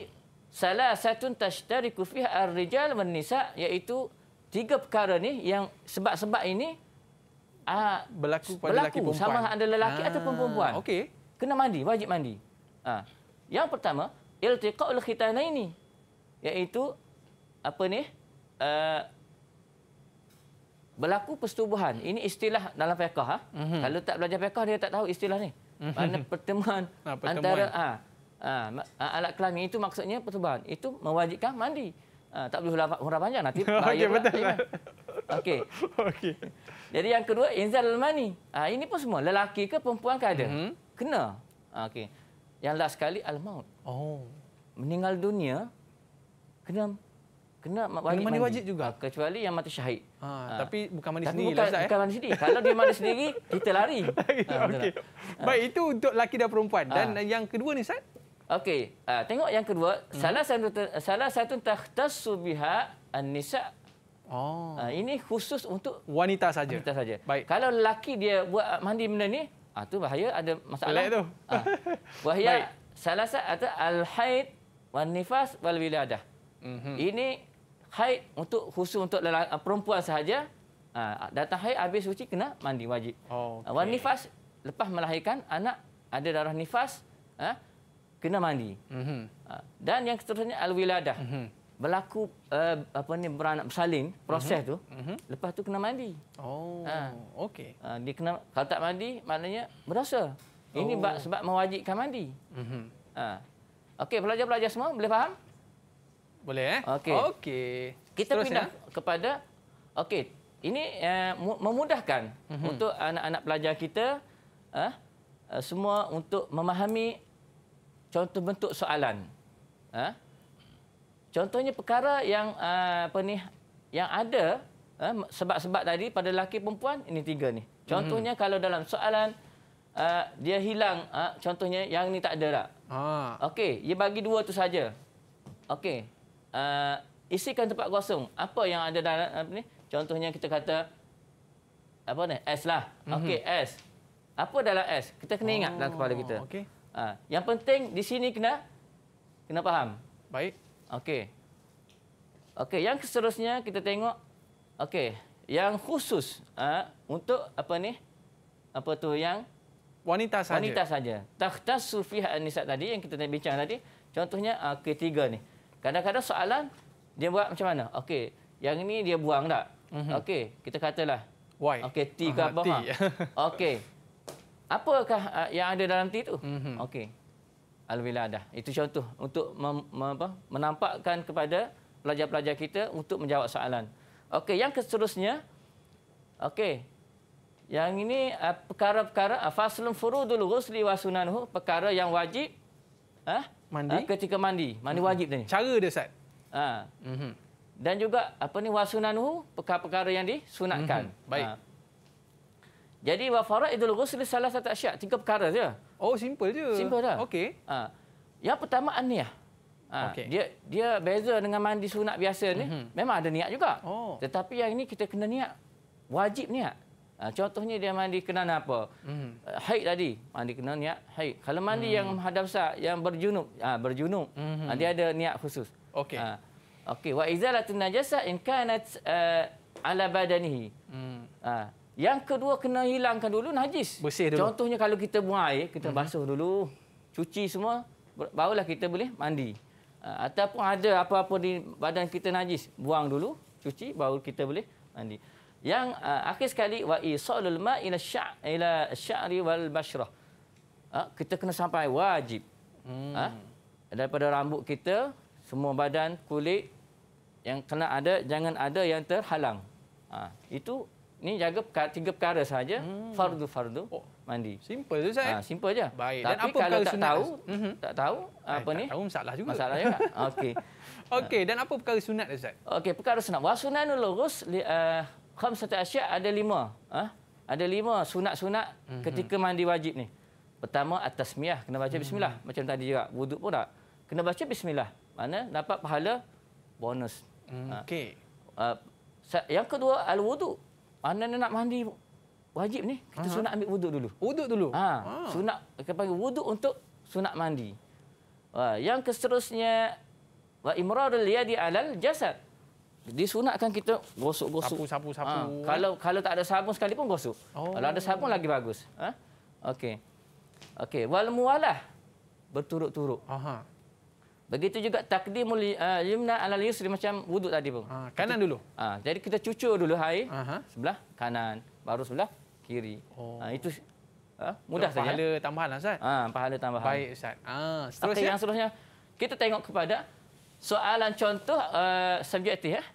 salah satu tashtari kufiah arrijal rijal yaitu tiga perkara ni yang sebab-sebab ini uh, berlaku pada berlaku, lelaki sama ada lelaki ah, ataupun perempuan. Okey. Kena mandi, wajib mandi. Uh, yang pertama, iltiqa'ul ini yaitu apa ni? Uh, berlaku persetubuhan. Ini istilah dalam fiqah. Ha? Mm -hmm. Kalau tak belajar fiqah dia tak tahu istilah ni. Mm -hmm. Mana pertemuan, ha, pertemuan antara ha, ha, alat kelamin itu maksudnya persetubuhan. Itu mewajibkan mandi. Ha, tak boleh hurah panjang nanti. okay, betul. Lah. Kan? Okey. Okey. Jadi yang kedua inzal almani. Ha, ini pun semua lelaki ke perempuan ke ada. Mm -hmm. Kena. Ha, Okey. Yang last sekali al maut. Oh. Meninggal dunia kena kena wajib mandi. mandi wajib juga ah, kecuali yang mati syahid. Ha, ha. tapi bukan mandi sendiri lah bukan, eh? bukan mandi sendiri. Kalau dia mandi sendiri kita lari. ha, okay. ha. Baik itu untuk lelaki dan perempuan dan ha. yang kedua ni saya. Okey. Ha, tengok yang kedua hmm. salah satu salah satu takhtassu biha an-nisa. Oh. Ha, ini khusus untuk wanita saja. Wanita saja. Baik. Kalau lelaki dia buat mandi benda ni, ah ha, tu bahaya ada masalah. Lelaki tu. Ha. Bahaya salah satu al-haid wan nifas wal wiladah. Mm -hmm. Ini haid untuk khusus untuk lelaki, ah, perempuan sahaja uh, datang haid habis suci kena mandi wajib. Ah, oh, okay. uh, nifas lepas melahirkan anak ada darah nifas uh, kena mandi. Mm-hmm. Uh, dan yang seterusnya al-wiladah. Mm-hmm. Berlaku uh, apa ni beranak bersalin proses mm-hmm. tu mm-hmm. lepas tu kena mandi. Oh uh, okey. Uh, dia kena kalau tak mandi maknanya berdosa. Ini oh. sebab mewajibkan mandi. Mm-hmm. Uh, okey pelajar-pelajar semua boleh faham? Boleh eh? Okey. Okey. Kita Seterusnya. pindah eh? kepada okey. Ini uh, memudahkan mm -hmm. untuk anak-anak pelajar kita uh, uh, semua untuk memahami contoh bentuk soalan. Uh. Contohnya perkara yang uh, apa ni yang ada sebab-sebab uh, tadi pada lelaki perempuan ini tiga ni. Mhm. Contohnya mm -hmm. kalau dalam soalan Uh, dia hilang uh, contohnya yang ni tak ada dah. Ah. Okey, dia bagi dua tu saja. Okey, uh, isikan tempat kosong. Apa yang ada dalam apa ni? Contohnya kita kata apa ni? S lah. Mm-hmm. Okey, S. Apa dalam S? Kita kena ingat dalam kepala kita. Oh, okay. Uh, ha, yang penting di sini kena kena faham. Baik. Okey. Okey, yang seterusnya kita tengok okey, yang khusus uh, untuk apa ni? Apa tu yang wanita saja. Wanita saja. Takhtasu fiha an-nisa tadi yang kita nak bincang tadi. Contohnya ha, ketiga ni. Kadang-kadang soalan dia buat macam mana? Okey, yang ini dia buang tak? Mm-hmm. Okey, kita katalah. Why? Okey, T ah, ke apa? Ha? Okey. Apakah ah, yang ada dalam T itu? Mm-hmm. Okey. Alhamdulillah dah. Itu contoh untuk apa? menampakkan kepada pelajar-pelajar kita untuk menjawab soalan. Okey, yang seterusnya. Okey. Yang ini ah, perkara-perkara faslun furudul ghusli wa sunanuhu, perkara yang wajib. Ha? mandi ha, ketika mandi mandi hmm. wajib tadi cara dia ustaz ha hmm. dan juga apa ni wasunanuhu perkara-perkara yang disunatkan uh-huh. baik ha. jadi wa faraidul ghusl salah satu asyak tiga perkara saja oh simple je simple dah okey ha. yang pertama niat. ha. okay. dia dia beza dengan mandi sunat biasa ni uh-huh. memang ada niat juga oh. tetapi yang ini kita kena niat wajib niat Ah, contohnya dia mandi kena apa? Hmm. Ah, haid tadi, mandi kena niat haid. Kalau mandi hmm. yang hadap sah, yang berjunub, ha, berjunub, hmm. dia ada niat khusus. Okey. Ha. Okey, wa izalatun najasa in kanat uh, ala badanihi. Hmm. Ha. Yang kedua kena hilangkan dulu najis. Bersih dulu. Contohnya kalau kita buang air, kita hmm. basuh dulu, cuci semua, barulah kita boleh mandi. Ha. ataupun ada apa-apa di badan kita najis, buang dulu, cuci baru kita boleh mandi yang uh, akhir sekali wa isalul ma ila sya' ila sya'ri wal bashrah uh, kita kena sampai wajib hmm. Ha? daripada rambut kita semua badan kulit yang kena ada jangan ada yang terhalang uh, itu ni jaga perkara, tiga perkara saja hmm. fardu fardu oh. mandi simple saja ha, simple saja baik Tapi dan apa kalau mhm. tak tahu sunat? tak tahu Ay, apa tak ni tahu masalah juga masalah juga okey okey dan apa perkara sunat ustaz okey perkara sunat wah sunat wasunanul lurus li, uh, khamsatu asya' ada lima. Ha? Ada lima sunat-sunat mm-hmm. ketika mandi wajib ni. Pertama atas tasmiyah kena baca mm-hmm. bismillah macam tadi juga. Wuduk pun tak. Kena baca bismillah. Mana dapat pahala bonus. Mm, okay. Ha? Ha? yang kedua al-wuduk. Mana nak mandi wajib ni kita uh-huh. sunat ambil wuduk dulu. Wuduk dulu. Ha. Ah. Sunat kita panggil wuduk untuk sunat mandi. Ha. yang seterusnya wa imrarul yadi alal jasad disunatkan kita gosok-gosok. Sapu-sapu-sapu. Ha. Kalau kalau tak ada sabun sekali pun gosok. Oh. Kalau ada sabun lagi bagus. Ha? Okey. Okey, wal mualah berturut-turut. Aha. Begitu juga takdimul uh, eh, yumna ala yusri macam wuduk tadi pun. Ha, kanan dulu. Ha, jadi kita cucur dulu air Aha. sebelah kanan, baru sebelah kiri. Oh. Ha, itu ha, mudah saja. Pahala tambahan lah, Ustaz. Ha, pahala tambahan. Baik Ustaz. Ha, seterusnya. Okay, yang seterusnya kita tengok kepada soalan contoh uh, subjektif. Eh?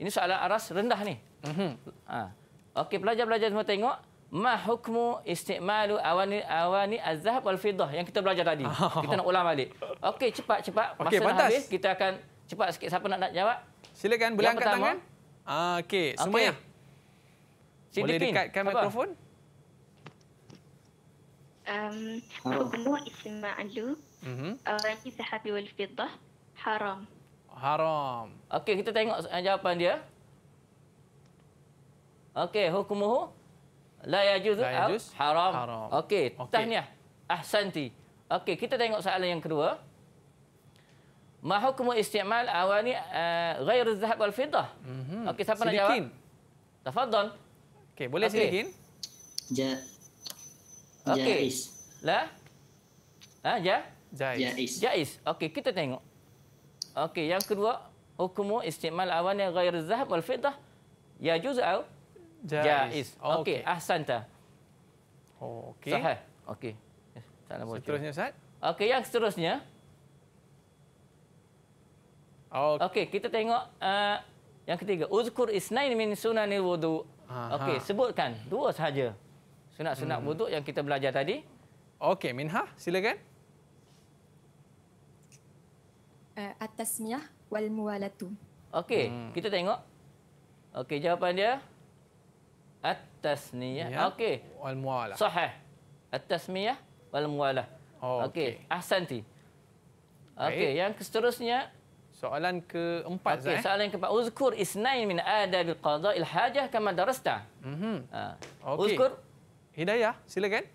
Ini soalan aras rendah ni. Mm -hmm. ha. Okey, pelajar-pelajar semua tengok. Ma hukmu istikmalu awani awani azhab wal fiddah yang kita belajar tadi. Oh. Kita nak ulang balik. Okey, cepat cepat masa okay, dah habis. Kita akan cepat sikit siapa nak nak jawab? Silakan boleh angkat tangan. Ah okey, semua ya. Okay. Boleh dekatkan siapa? mikrofon? Um hukmu istimalu mm -hmm. awani azhab wal fiddah. Haram. Haram. Okey, kita tengok eh, jawapan dia. Okey, hukumuhu la yajuz haram. haram. Okey, okay. tahniah. Ahsanti. Okey, kita tengok soalan yang kedua. Ma hukmu istimal awani uh, eh, ghair az-zahab wal fiddah? Mhm. Okey, siapa silikin. nak jawab? Tafadhal. Okey, boleh okay. silikin? Ja. Okey. La. Ha, ja. Jais. Jais. Jais. Okey, kita tengok. Okey, yang kedua, hukum istimal awan yang ghair zahab wal fiddah ya juz au jaiz. Okey, ahsan ahsanta. Okey. Sahih. Okey. Eh, tak Seterusnya Ustaz. Okey, yang seterusnya. Okey, okay, kita tengok uh, yang ketiga, uzkur isnain min sunanil wudu. Okey, sebutkan dua sahaja. Sunat-sunat hmm. yang kita belajar tadi. Okey, Minha, silakan. uh, atasmiyah wal muwalatu. Okey, hmm. kita tengok. Okey, jawapan dia Atas atasmiyah. Ya. Okey, wal muwalah. Sahih. Atasmiyah wal muwalah. Oh, Okey, okay. ahsanti. Okey, yang seterusnya soalan keempat okay, saya. soalan keempat. Uzkur isnain min adabil qada'il hajah kama darasta. Mhm. Mm ha. Okey. Uzkur Hidayah, silakan.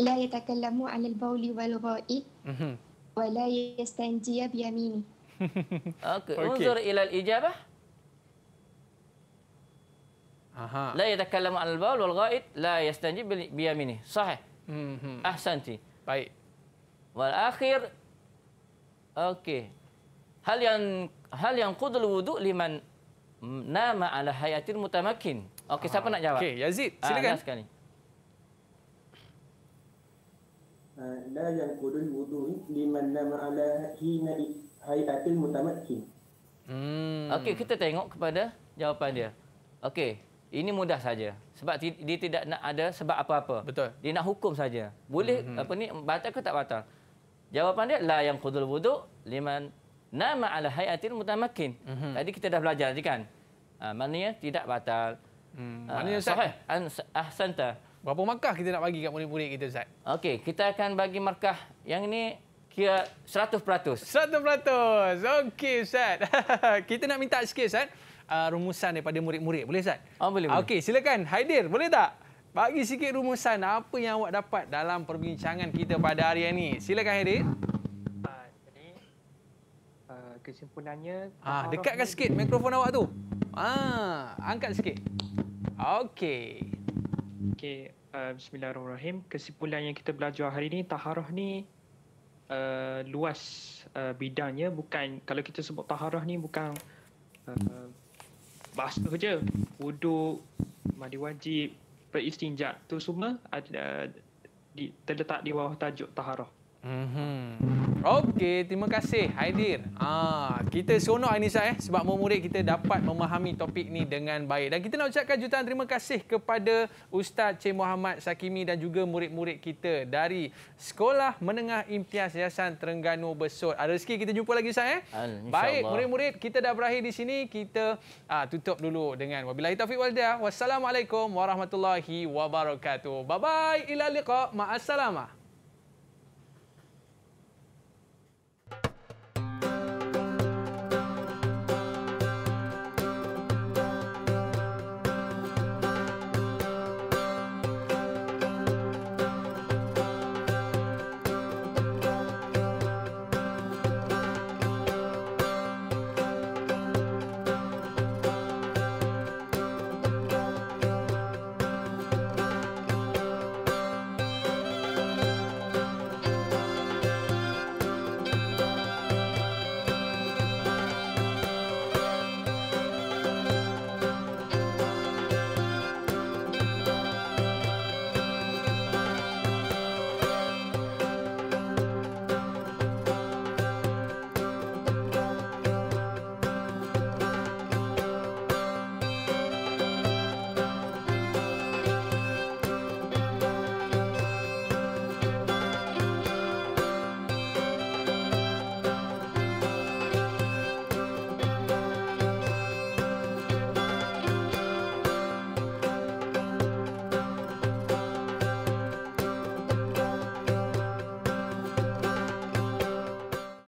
لا يتكلم عن البول والغائط ولا يستنجي بيمينه اوكي انظر الى الاجابه لا يتكلم عن البول والغائط لا يستنجي بيمينه صحيح احسنتي طيب والاخير اوكي هل ين هل ينقض الوضوء لمن نام على حياه متمكن اوكي siapa nak jawab okey yazid silakan ah, Ah, la yang kudul wudu liman nama ala hina hayatil mutamakkin. Hmm. Okey, kita tengok kepada jawapan dia. Okey, ini mudah saja. Sebab dia tidak nak ada sebab apa-apa. Betul. Dia nak hukum saja. Boleh mm -hmm. apa ni batal ke tak batal? Jawapan dia la yang qudul wudu liman nama ala hayatil mutamakkin. Mm -hmm. Tadi kita dah belajar kan? Ah uh, maknanya tidak batal. Hmm. Uh, maknanya sah. Ahsanta. Berapa markah kita nak bagi kat murid-murid kita Ustaz? Okey, kita akan bagi markah yang ini kira 100%. 100%. Okey Ustaz. kita nak minta sikit Ustaz uh, rumusan daripada murid-murid boleh Ustaz? Oh, boleh. Okey, silakan Haidir boleh tak? Bagi sikit rumusan apa yang awak dapat dalam perbincangan kita pada hari ini. Silakan Haidir. Ah, ah, kesimpulannya ah, Dekatkan sikit mikrofon awak tu ah, Angkat sikit Okey Okey, uh, Bismillahirrahmanirrahim. Kesimpulan yang kita belajar hari ini, taharah ni uh, luas uh, bidangnya. Bukan kalau kita sebut taharah ni bukan uh, basuh je, wudu, mandi wajib, peristinjak tu semua ada, di, terletak di bawah tajuk taharah. Mhm. Okey, terima kasih Haidir. Ah, kita seronok ini saya eh, sebab murid kita dapat memahami topik ni dengan baik. Dan kita nak ucapkan jutaan terima kasih kepada Ustaz Cik Muhammad Sakimi dan juga murid-murid kita dari Sekolah Menengah Imtiaz Yayasan Terengganu Besut. Ada rezeki kita jumpa lagi saya. eh. Baik, murid-murid kita dah berakhir di sini. Kita ah, tutup dulu dengan wabillahi taufiq wal hidayah. Wassalamualaikum warahmatullahi wabarakatuh. Bye bye ila liqa ma'assalamah.